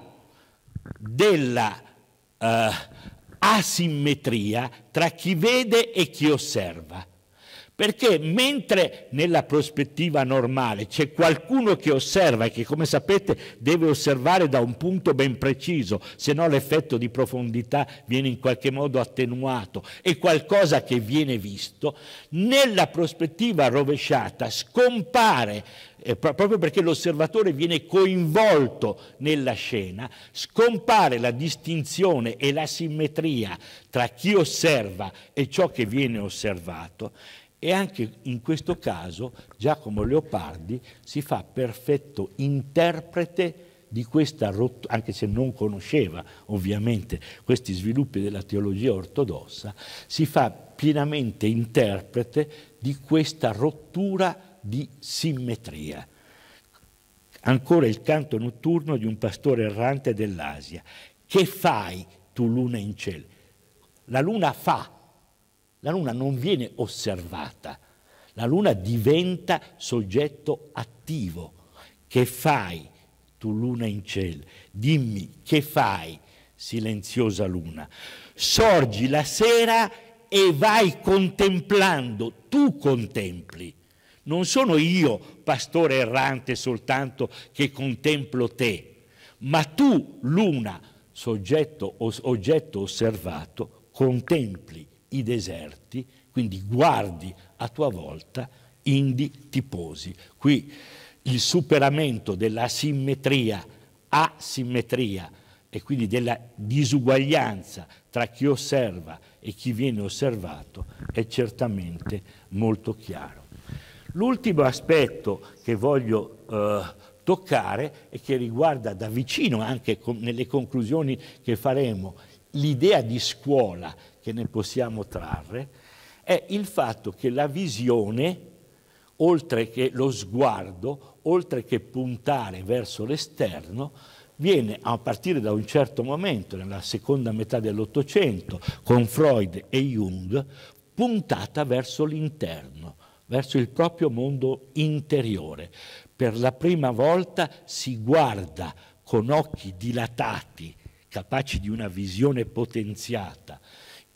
della eh, asimmetria tra chi vede e chi osserva. Perché mentre nella prospettiva normale c'è qualcuno che osserva e che come sapete deve osservare da un punto ben preciso, se no l'effetto di profondità viene in qualche modo attenuato, è qualcosa che viene visto, nella prospettiva rovesciata scompare eh, proprio perché l'osservatore viene coinvolto nella scena, scompare la distinzione e la simmetria tra chi osserva e ciò che viene osservato e anche in questo caso Giacomo Leopardi si fa perfetto interprete di questa rottura, anche se non conosceva ovviamente questi sviluppi della teologia ortodossa, si fa pienamente interprete di questa rottura di simmetria. Ancora il canto notturno di un pastore errante dell'Asia. Che fai tu luna in cielo? La luna fa, la luna non viene osservata, la luna diventa soggetto attivo. Che fai tu luna in cielo? Dimmi che fai, silenziosa luna? Sorgi la sera e vai contemplando, tu contempli non sono io, pastore errante, soltanto che contemplo te, ma tu, luna, soggetto, oggetto osservato, contempli i deserti, quindi guardi a tua volta indi ti posi. Qui il superamento della simmetria, asimmetria, e quindi della disuguaglianza tra chi osserva e chi viene osservato è certamente molto chiaro. L'ultimo aspetto che voglio eh, toccare e che riguarda da vicino anche con, nelle conclusioni che faremo l'idea di scuola che ne possiamo trarre è il fatto che la visione, oltre che lo sguardo, oltre che puntare verso l'esterno, viene a partire da un certo momento, nella seconda metà dell'Ottocento, con Freud e Jung, puntata verso l'interno verso il proprio mondo interiore. Per la prima volta si guarda con occhi dilatati, capaci di una visione potenziata,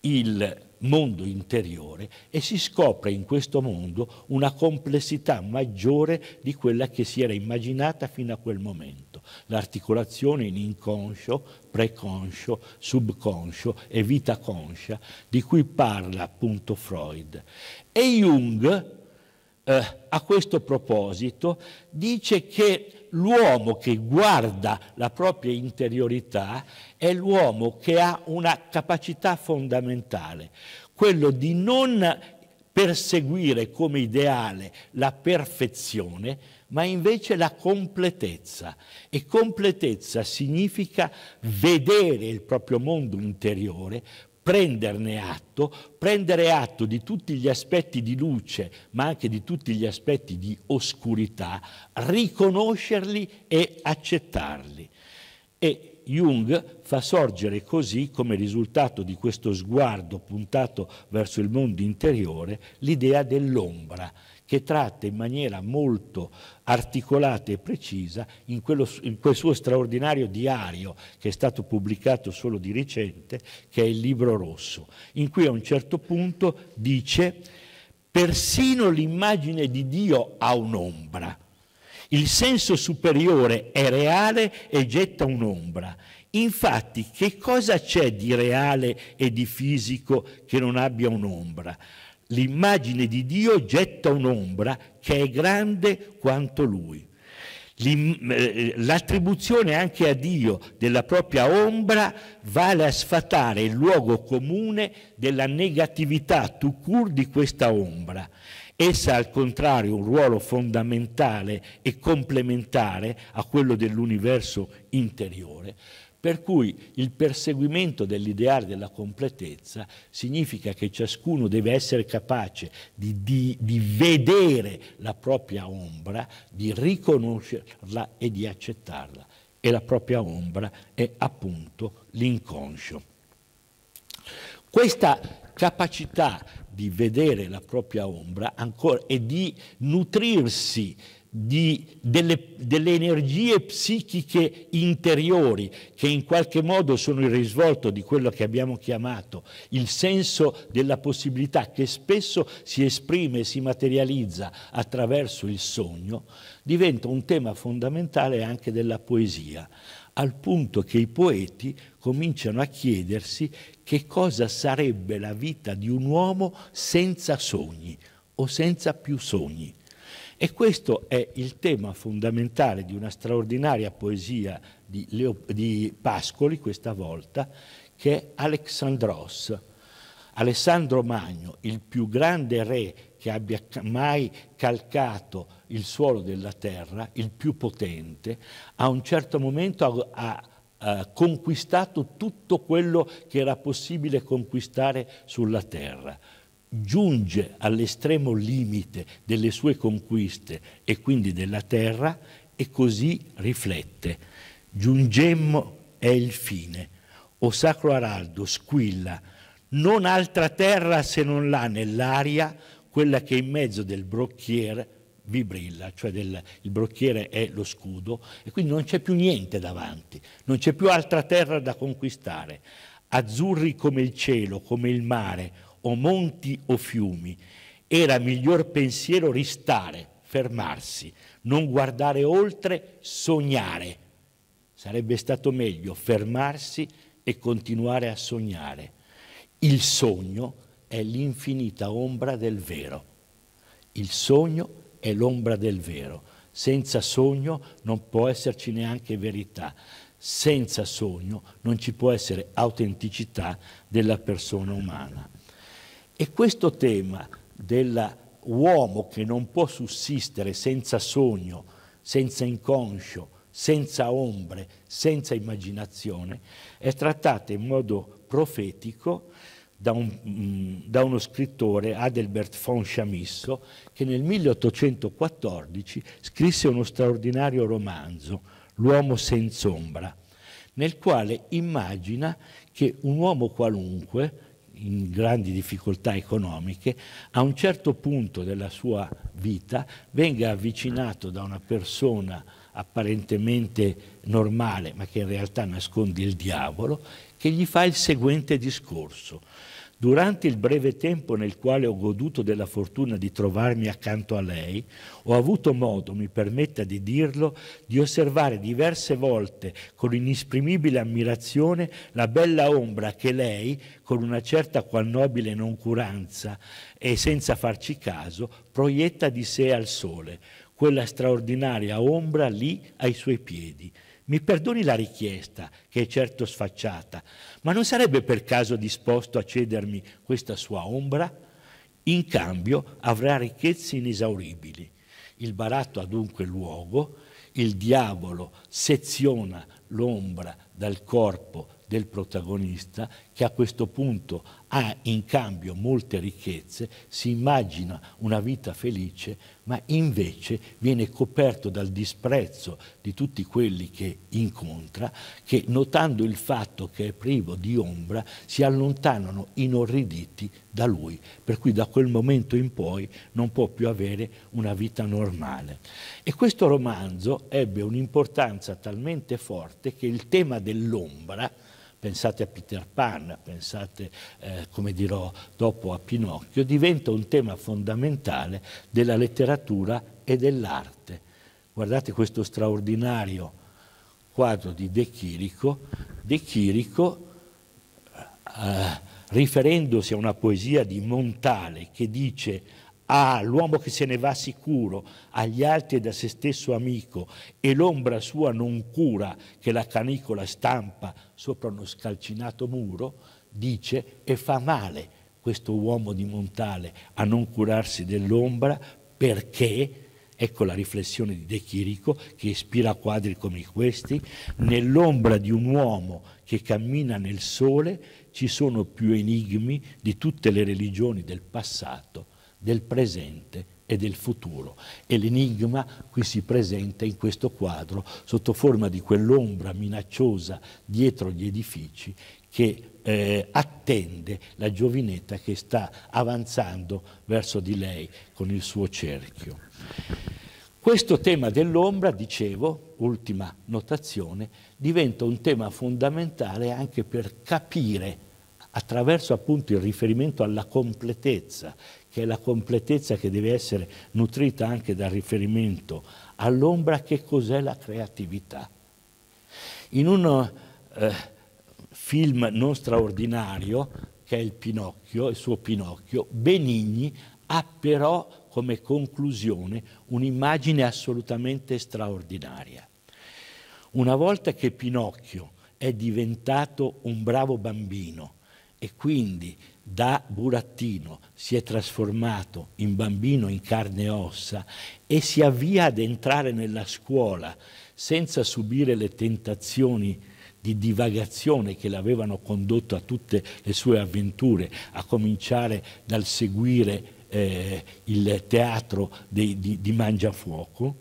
il mondo interiore e si scopre in questo mondo una complessità maggiore di quella che si era immaginata fino a quel momento. L'articolazione in inconscio, preconscio, subconscio e vita conscia di cui parla appunto Freud. E Jung eh, a questo proposito dice che l'uomo che guarda la propria interiorità è l'uomo che ha una capacità fondamentale, quello di non perseguire come ideale la perfezione, ma invece la completezza. E completezza significa vedere il proprio mondo interiore prenderne atto, prendere atto di tutti gli aspetti di luce, ma anche di tutti gli aspetti di oscurità, riconoscerli e accettarli. E Jung fa sorgere così, come risultato di questo sguardo puntato verso il mondo interiore, l'idea dell'ombra, che tratta in maniera molto articolata e precisa in, quello, in, quel suo straordinario diario che è stato pubblicato solo di recente, che è il Libro Rosso, in cui a un certo punto dice persino l'immagine di Dio ha un'ombra. Il senso superiore è reale e getta un'ombra. Infatti, che cosa c'è di reale e di fisico che non abbia un'ombra? L'immagine di Dio getta un'ombra che è grande quanto lui. Eh, l'attribuzione anche a Dio della propria ombra vale a sfatare il luogo comune della negatività tout court di questa ombra. Essa ha al contrario un ruolo fondamentale e complementare a quello dell'universo interiore, per cui il perseguimento dell'ideale della completezza significa che ciascuno deve essere capace di, di, di vedere la propria ombra, di riconoscerla e di accettarla. E la propria ombra è appunto l'inconscio. Questa capacità di vedere la propria ombra ancora, e di nutrirsi di, delle, delle, energie psichiche interiori che in qualche modo sono il risvolto di quello che abbiamo chiamato il senso della possibilità che spesso si esprime e si materializza attraverso il sogno, diventa un tema fondamentale anche della poesia, al punto che i poeti cominciano a chiedersi che cosa sarebbe la vita di un uomo senza sogni o senza più sogni. E questo è il tema fondamentale di una straordinaria poesia di, Leo, di Pascoli, questa volta, che è Alexandros. Alessandro Magno, il più grande re che abbia mai calcato il suolo della terra, il più potente, a un certo momento ha, ha conquistato tutto quello che era possibile conquistare sulla terra giunge all'estremo limite delle sue conquiste e quindi della terra e così riflette. Giungemmo è il fine. O sacro araldo, squilla, non altra terra se non l'ha nell'aria quella che in mezzo del brocchiere vi brilla, cioè del, il brocchiere è lo scudo e quindi non c'è più niente davanti, non c'è più altra terra da conquistare. Azzurri come il cielo, come il mare, o monti o fiumi. Era miglior pensiero ristare, fermarsi, non guardare oltre, sognare. Sarebbe stato meglio fermarsi e continuare a sognare. Il sogno è l'infinita ombra del vero. Il sogno è l'ombra del vero. Senza sogno non può esserci neanche verità. Senza sogno non ci può essere autenticità della persona umana. E questo tema dell'uomo che non può sussistere senza sogno, senza inconscio, senza ombre, senza immaginazione, è trattato in modo profetico da, un, mm, da, uno scrittore, Adelbert von Chamisso, che nel 1814 scrisse uno straordinario romanzo, L'uomo senza ombra, nel quale immagina che un uomo qualunque, in grandi difficoltà economiche, a un certo punto della sua vita venga avvicinato da una persona apparentemente normale, ma che in realtà nasconde il diavolo, che gli fa il seguente discorso. Durante il breve tempo nel quale ho goduto della fortuna di trovarmi accanto a lei, ho avuto modo, mi permetta di dirlo, di osservare diverse volte con inesprimibile ammirazione la bella ombra che lei, con una certa qual nobile noncuranza e senza farci caso, proietta di sé al sole, quella straordinaria ombra lì ai suoi piedi mi perdoni la richiesta, che è certo sfacciata, ma non sarebbe per caso disposto a cedermi questa sua ombra? In cambio avrà ricchezze inesauribili. Il baratto ha dunque luogo, il diavolo seziona l'ombra dal corpo del protagonista che a questo punto ha in cambio molte ricchezze, si immagina una vita felice, ma invece viene coperto dal disprezzo di tutti quelli che incontra, che notando il fatto che è privo di ombra, si allontanano inorriditi da lui, per cui da quel momento in poi non può più avere una vita normale. E questo romanzo ebbe un'importanza talmente forte che il tema dell'ombra, pensate a Peter Pan, pensate, eh, come dirò dopo, a Pinocchio, diventa un tema fondamentale della letteratura e dell'arte. Guardate questo straordinario quadro di De Chirico. De Chirico, eh, riferendosi a una poesia di Montale che dice Ah, l'uomo che se ne va sicuro, agli altri e da se stesso amico, e l'ombra sua non cura che la canicola stampa sopra uno scalcinato muro, dice e fa male questo uomo di Montale a non curarsi dell'ombra perché Ecco la riflessione di De Chirico che ispira quadri come questi. Nell'ombra di un uomo che cammina nel sole ci sono più enigmi di tutte le religioni del passato del presente e del futuro. E l'enigma qui si presenta in questo quadro sotto forma di quell'ombra minacciosa dietro gli edifici che eh, attende la giovinetta che sta avanzando verso di lei con il suo cerchio. Questo tema dell'ombra, dicevo, ultima notazione, diventa un tema fondamentale anche per capire attraverso appunto il riferimento alla completezza che è la completezza che deve essere nutrita anche dal riferimento all'ombra, che cos'è la creatività. In un eh, film non straordinario, che è il Pinocchio, il suo Pinocchio, Benigni ha però come conclusione un'immagine assolutamente straordinaria. Una volta che Pinocchio è diventato un bravo bambino e quindi da burattino si è trasformato in bambino in carne e ossa e si avvia ad entrare nella scuola senza subire le tentazioni di divagazione che l'avevano condotto a tutte le sue avventure, a cominciare dal seguire eh, il teatro dei, di, di Mangiafuoco,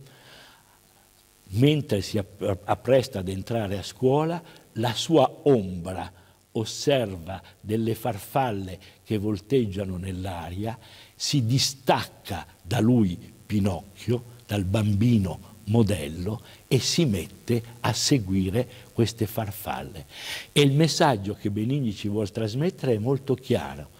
mentre si appresta ad entrare a scuola, la sua ombra osserva delle farfalle che volteggiano nell'aria, si distacca da lui Pinocchio, dal bambino modello e si mette a seguire queste farfalle. E il messaggio che Benigni ci vuole trasmettere è molto chiaro.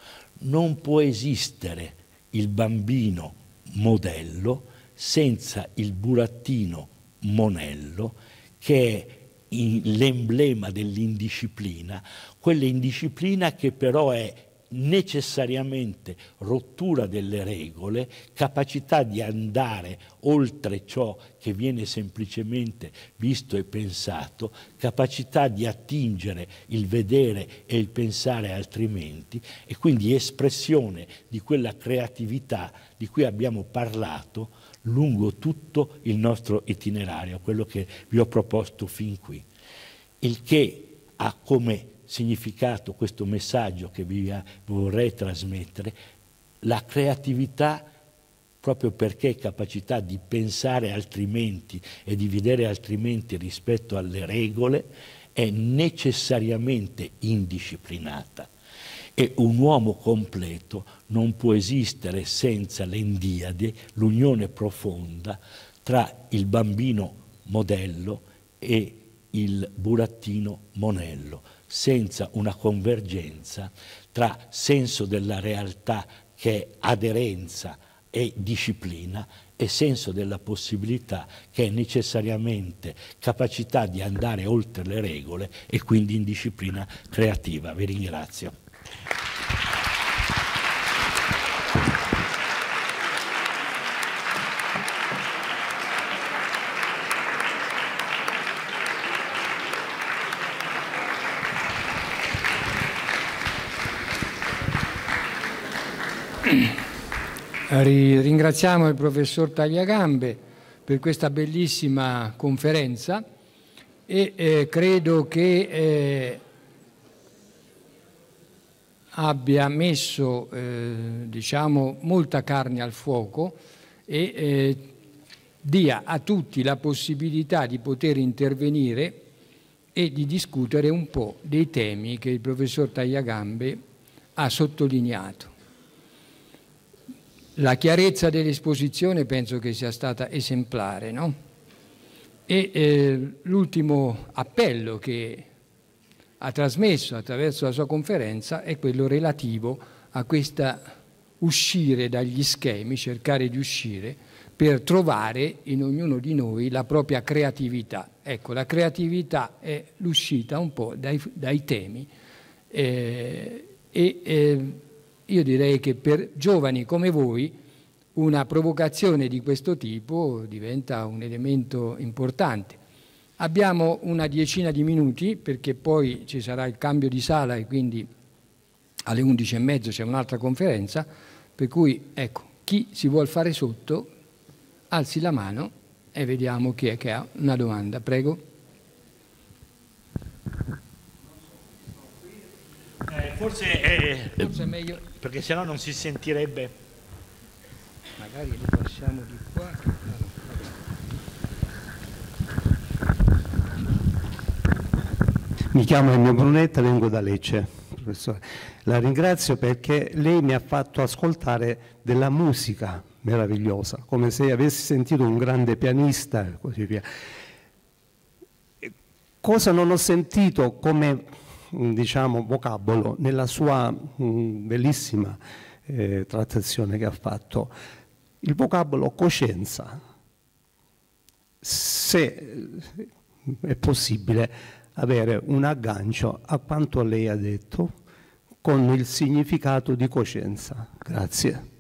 Non può esistere il bambino modello senza il burattino monello che è l'emblema dell'indisciplina quella indisciplina che però è necessariamente rottura delle regole, capacità di andare oltre ciò che viene semplicemente visto e pensato, capacità di attingere il vedere e il pensare altrimenti e quindi espressione di quella creatività di cui abbiamo parlato lungo tutto il nostro itinerario, quello che vi ho proposto fin qui. Il che ha come significato questo messaggio che vi vorrei trasmettere, la creatività proprio perché è capacità di pensare altrimenti e di vedere altrimenti rispetto alle regole, è necessariamente indisciplinata. E un uomo completo non può esistere senza l'endiade, l'unione profonda tra il bambino modello e il burattino monello senza una convergenza tra senso della realtà che è aderenza e disciplina e senso della possibilità che è necessariamente capacità di andare oltre le regole e quindi in disciplina creativa. Vi ringrazio. Ringraziamo il professor Tagliagambe per questa bellissima conferenza e eh, credo che eh, abbia messo eh, diciamo, molta carne al fuoco e eh, dia a tutti la possibilità di poter intervenire e di discutere un po' dei temi che il professor Tagliagambe ha sottolineato. La chiarezza dell'esposizione penso che sia stata esemplare. No? E eh, l'ultimo appello che ha trasmesso attraverso la sua conferenza è quello relativo a questa uscire dagli schemi, cercare di uscire, per trovare in ognuno di noi la propria creatività. Ecco, la creatività è l'uscita un po' dai, dai temi eh, e eh, io direi che per giovani come voi una provocazione di questo tipo diventa un elemento importante. Abbiamo una diecina di minuti perché poi ci sarà il cambio di sala e quindi alle e mezzo c'è un'altra conferenza, per cui ecco, chi si vuol fare sotto alzi la mano e vediamo chi è che ha una domanda. Prego. Eh, forse, eh, forse, è meglio perché sennò non si sentirebbe. Magari li passiamo di qua. Mi chiamo Ennio Brunetta, vengo da Lecce, professore. La ringrazio perché lei mi ha fatto ascoltare della musica meravigliosa, come se avessi sentito un grande pianista e così via. Cosa non ho sentito come Mm, diciamo, vocabolo nella sua mh, mm, bellissima eh, trattazione che ha fatto, il vocabolo coscienza. Se eh, è possibile avere un aggancio a quanto lei ha detto con il significato di coscienza. Grazie.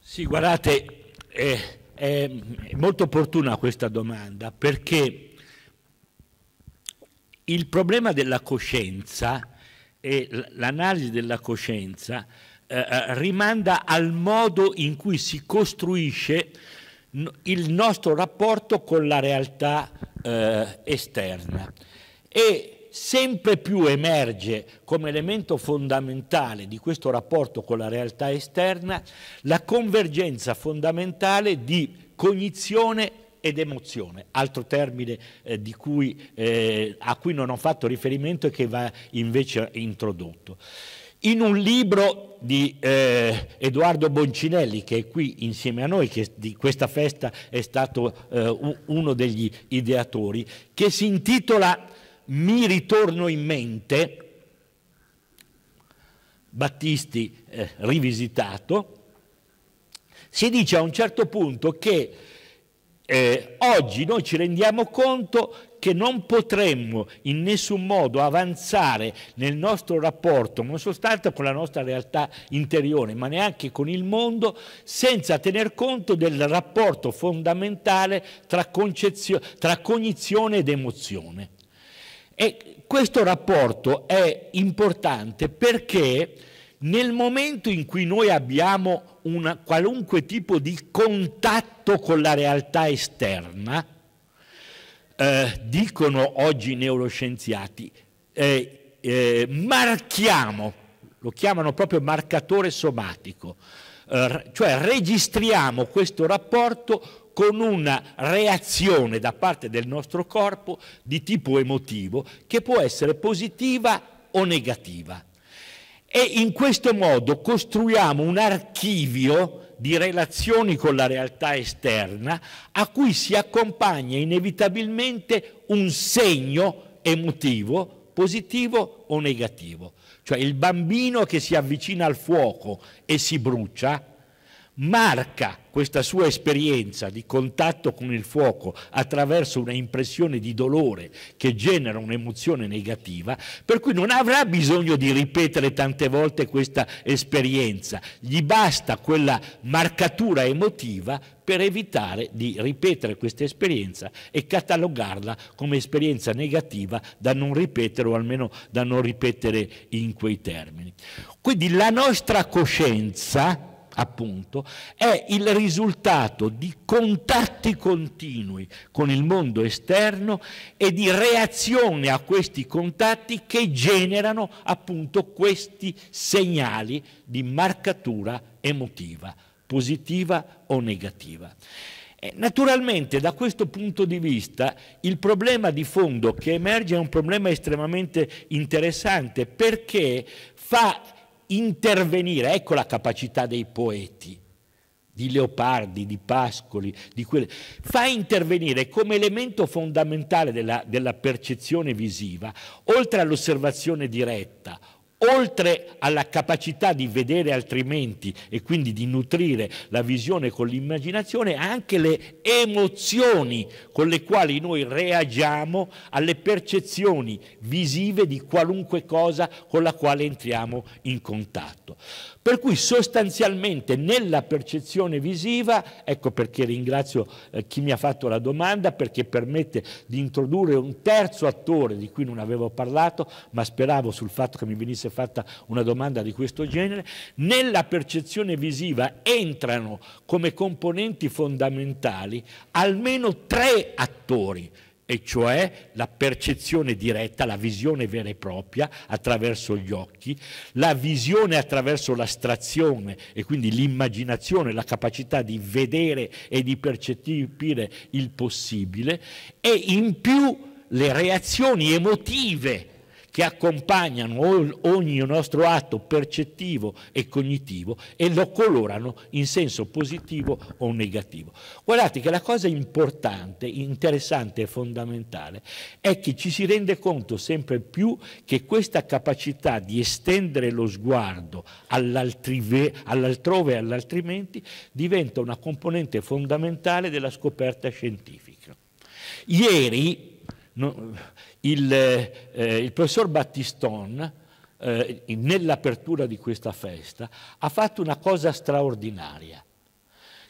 Sì, guardate, è, è molto opportuna questa domanda perché il problema della coscienza e l'analisi della coscienza eh, eh, rimanda al modo in cui si costruisce il nostro rapporto con la realtà eh, esterna e sempre più emerge come elemento fondamentale di questo rapporto con la realtà esterna la convergenza fondamentale di cognizione ed emozione. Altro termine eh, cui, eh, a cui non ho fatto riferimento e che va invece introdotto. In un libro di eh, Edoardo Boncinelli, che è qui insieme a noi, che di questa festa è stato eh, uno degli ideatori, che si intitola Mi ritorno in mente, Battisti eh, rivisitato, si dice a un certo punto che eh, oggi noi ci rendiamo conto che non potremmo in nessun modo avanzare nel nostro rapporto, non soltanto con la nostra realtà interiore, ma neanche con il mondo, senza tener conto del rapporto fondamentale tra, tra cognizione ed emozione. E questo rapporto è importante perché nel momento in cui noi abbiamo una, qualunque tipo di contatto con la realtà esterna, eh, dicono oggi i neuroscienziati, eh, eh, marchiamo, lo chiamano proprio marcatore somatico, eh, cioè registriamo questo rapporto con una reazione da parte del nostro corpo di tipo emotivo che può essere positiva o negativa. E in questo modo costruiamo un archivio di relazioni con la realtà esterna a cui si accompagna inevitabilmente un segno emotivo, positivo o negativo. Cioè il bambino che si avvicina al fuoco e si brucia marca questa sua esperienza di contatto con il fuoco attraverso una impressione di dolore che genera un'emozione negativa, per cui non avrà bisogno di ripetere tante volte questa esperienza, gli basta quella marcatura emotiva per evitare di ripetere questa esperienza e catalogarla come esperienza negativa da non ripetere o almeno da non ripetere in quei termini. Quindi la nostra coscienza appunto, è il risultato di contatti continui con il mondo esterno e di reazione a questi contatti che generano appunto questi segnali di marcatura emotiva, positiva o negativa. Eh, naturalmente da questo punto di vista il problema di fondo che emerge è un problema estremamente interessante perché fa intervenire, ecco la capacità dei poeti, di Leopardi, di Pascoli, di quelle, fa intervenire come elemento fondamentale della, della percezione visiva, oltre all'osservazione diretta, oltre alla capacità di vedere altrimenti e quindi di nutrire la visione con l'immaginazione, anche le emozioni con le quali noi reagiamo alle percezioni visive di qualunque cosa con la quale entriamo in contatto. Per cui sostanzialmente nella percezione visiva, ecco perché ringrazio eh, chi mi ha fatto la domanda, perché permette di introdurre un terzo attore di cui non avevo parlato, ma speravo sul fatto che mi venisse fatta una domanda di questo genere, nella percezione visiva entrano come componenti fondamentali almeno tre attori e cioè la percezione diretta, la visione vera e propria attraverso gli occhi, la visione attraverso l'astrazione e quindi l'immaginazione, la capacità di vedere e di percepire il possibile e in più le reazioni emotive che accompagnano ogni nostro atto percettivo e cognitivo e lo colorano in senso positivo o negativo. Guardate che la cosa importante, interessante e fondamentale è che ci si rende conto sempre più che questa capacità di estendere lo sguardo all'altrove e all'altrimenti diventa una componente fondamentale della scoperta scientifica. Ieri, no, il, eh, il professor Battiston, eh, nell'apertura di questa festa, ha fatto una cosa straordinaria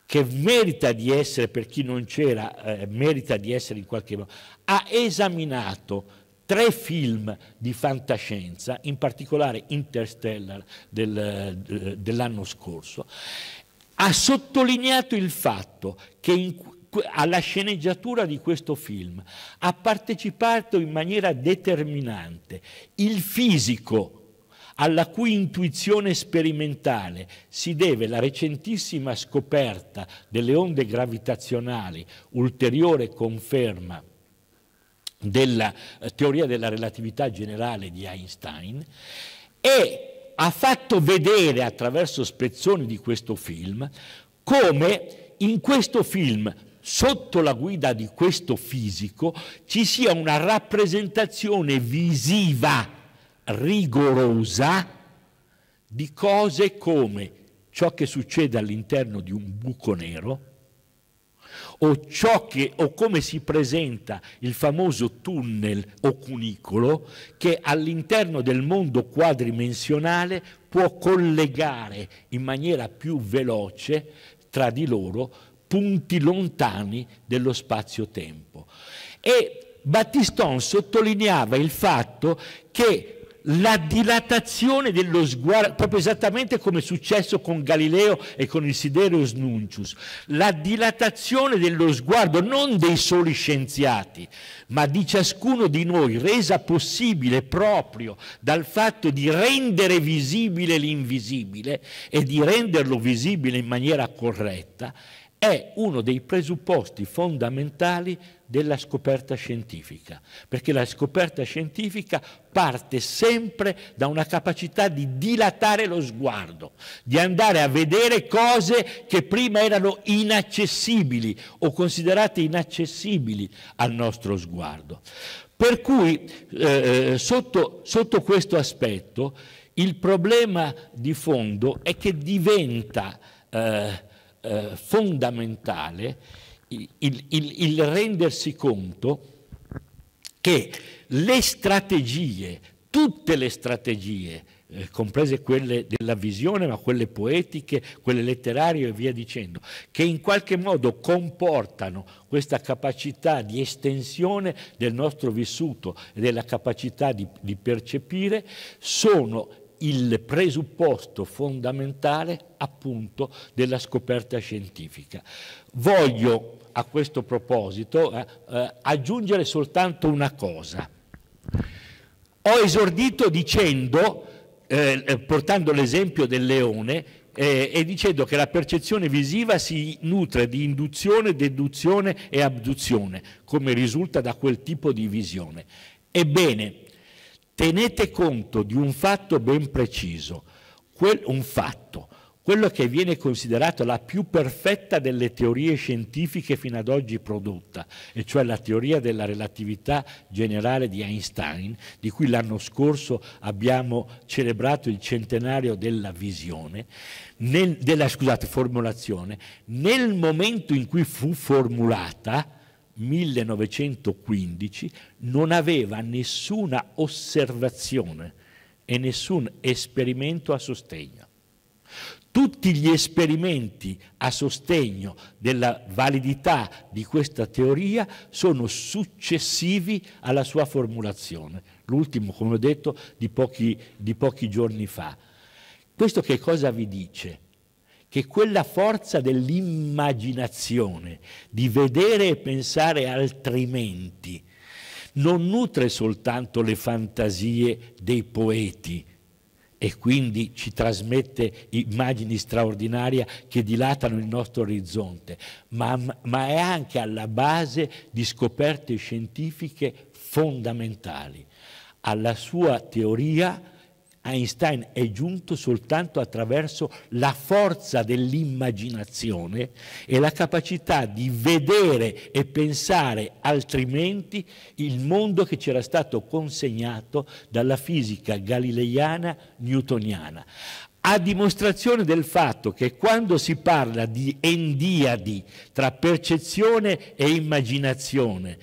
che merita di essere, per chi non c'era, eh, merita di essere in qualche modo, ha esaminato tre film di fantascienza, in particolare Interstellar del, eh, dell'anno scorso, ha sottolineato il fatto che in, alla sceneggiatura di questo film ha partecipato in maniera determinante il fisico alla cui intuizione sperimentale si deve la recentissima scoperta delle onde gravitazionali, ulteriore conferma della eh, teoria della relatività generale di Einstein, e ha fatto vedere attraverso spezzoni di questo film come in questo film sotto la guida di questo fisico ci sia una rappresentazione visiva, rigorosa, di cose come ciò che succede all'interno di un buco nero, o, che, o, come si presenta il famoso tunnel o cunicolo che all'interno del mondo quadrimensionale può collegare in maniera più veloce tra di loro punti lontani dello spazio-tempo. E Battiston sottolineava il fatto che la dilatazione dello sguardo, proprio esattamente come è successo con Galileo e con il Sidereus Nuncius, la dilatazione dello sguardo non dei soli scienziati, ma di ciascuno di noi, resa possibile proprio dal fatto di rendere visibile l'invisibile e di renderlo visibile in maniera corretta, è uno dei presupposti fondamentali della scoperta scientifica, perché la scoperta scientifica parte sempre da una capacità di dilatare lo sguardo, di andare a vedere cose che prima erano inaccessibili o considerate inaccessibili al nostro sguardo. Per cui eh, eh sotto, sotto questo aspetto il problema di fondo è che diventa... Eh, eh, fondamentale il, il, il rendersi conto che le strategie, tutte le strategie, eh, comprese quelle della visione, ma quelle poetiche, quelle letterarie e via dicendo, che in qualche modo comportano questa capacità di estensione del nostro vissuto e della capacità di, di percepire, sono il presupposto fondamentale appunto della scoperta scientifica. Voglio a questo proposito eh, eh, aggiungere soltanto una cosa. Ho esordito dicendo, eh, eh portando l'esempio del leone, eh, e dicendo che la percezione visiva si nutre di induzione, deduzione e abduzione, come risulta da quel tipo di visione. Ebbene, Tenete conto di un fatto ben preciso, un fatto, quello che viene considerato la più perfetta delle teorie scientifiche fino ad oggi prodotta, e cioè la teoria della relatività generale di Einstein, di cui l'anno scorso abbiamo celebrato il centenario della visione, nel, della scusate, formulazione, nel momento in cui fu formulata, 1915 non aveva nessuna osservazione e nessun esperimento a sostegno. Tutti gli esperimenti a sostegno della validità di questa teoria sono successivi alla sua formulazione, l'ultimo, come ho detto, di pochi, di pochi giorni fa. Questo che cosa vi dice? che quella forza dell'immaginazione, di vedere e pensare altrimenti, non nutre soltanto le fantasie dei poeti e quindi ci trasmette immagini straordinarie che dilatano il nostro orizzonte, ma, ma è anche alla base di scoperte scientifiche fondamentali. Alla sua teoria Einstein è giunto soltanto attraverso la forza dell'immaginazione e la capacità di vedere e pensare altrimenti il mondo che ci era stato consegnato dalla fisica galileiana newtoniana. A dimostrazione del fatto che quando si parla di endiadi tra percezione e immaginazione,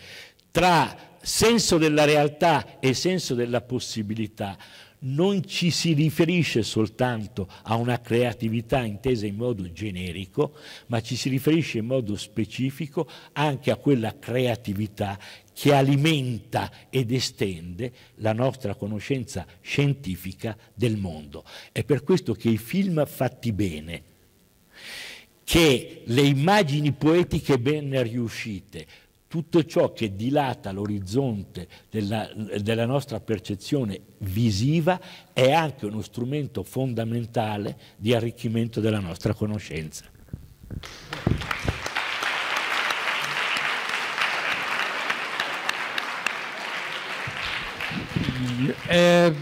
tra senso della realtà e senso della possibilità, non ci si riferisce soltanto a una creatività intesa in modo generico, ma ci si riferisce in modo specifico anche a quella creatività che alimenta ed estende la nostra conoscenza scientifica del mondo. È per questo che i film fatti bene, che le immagini poetiche ben riuscite, tutto ciò che dilata l'orizzonte della, della, nostra percezione visiva è anche uno strumento fondamentale di arricchimento della nostra conoscenza. Eh,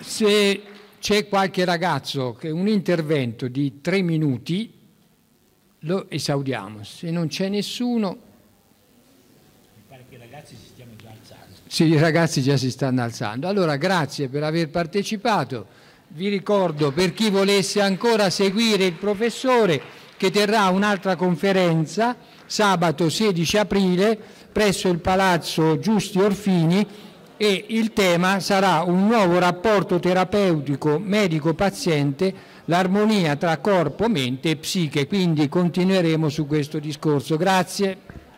se c'è qualche ragazzo che un intervento di tre minuti lo esaudiamo, se non c'è nessuno Sì, i ragazzi già si stanno alzando. Allora grazie per aver partecipato, vi ricordo per chi volesse ancora seguire il professore che terrà un'altra conferenza sabato 16 aprile presso il Palazzo Giusti Orfini e il tema sarà un nuovo rapporto terapeutico medico-paziente, l'armonia tra corpo, mente e psiche, quindi continueremo su questo discorso. Grazie.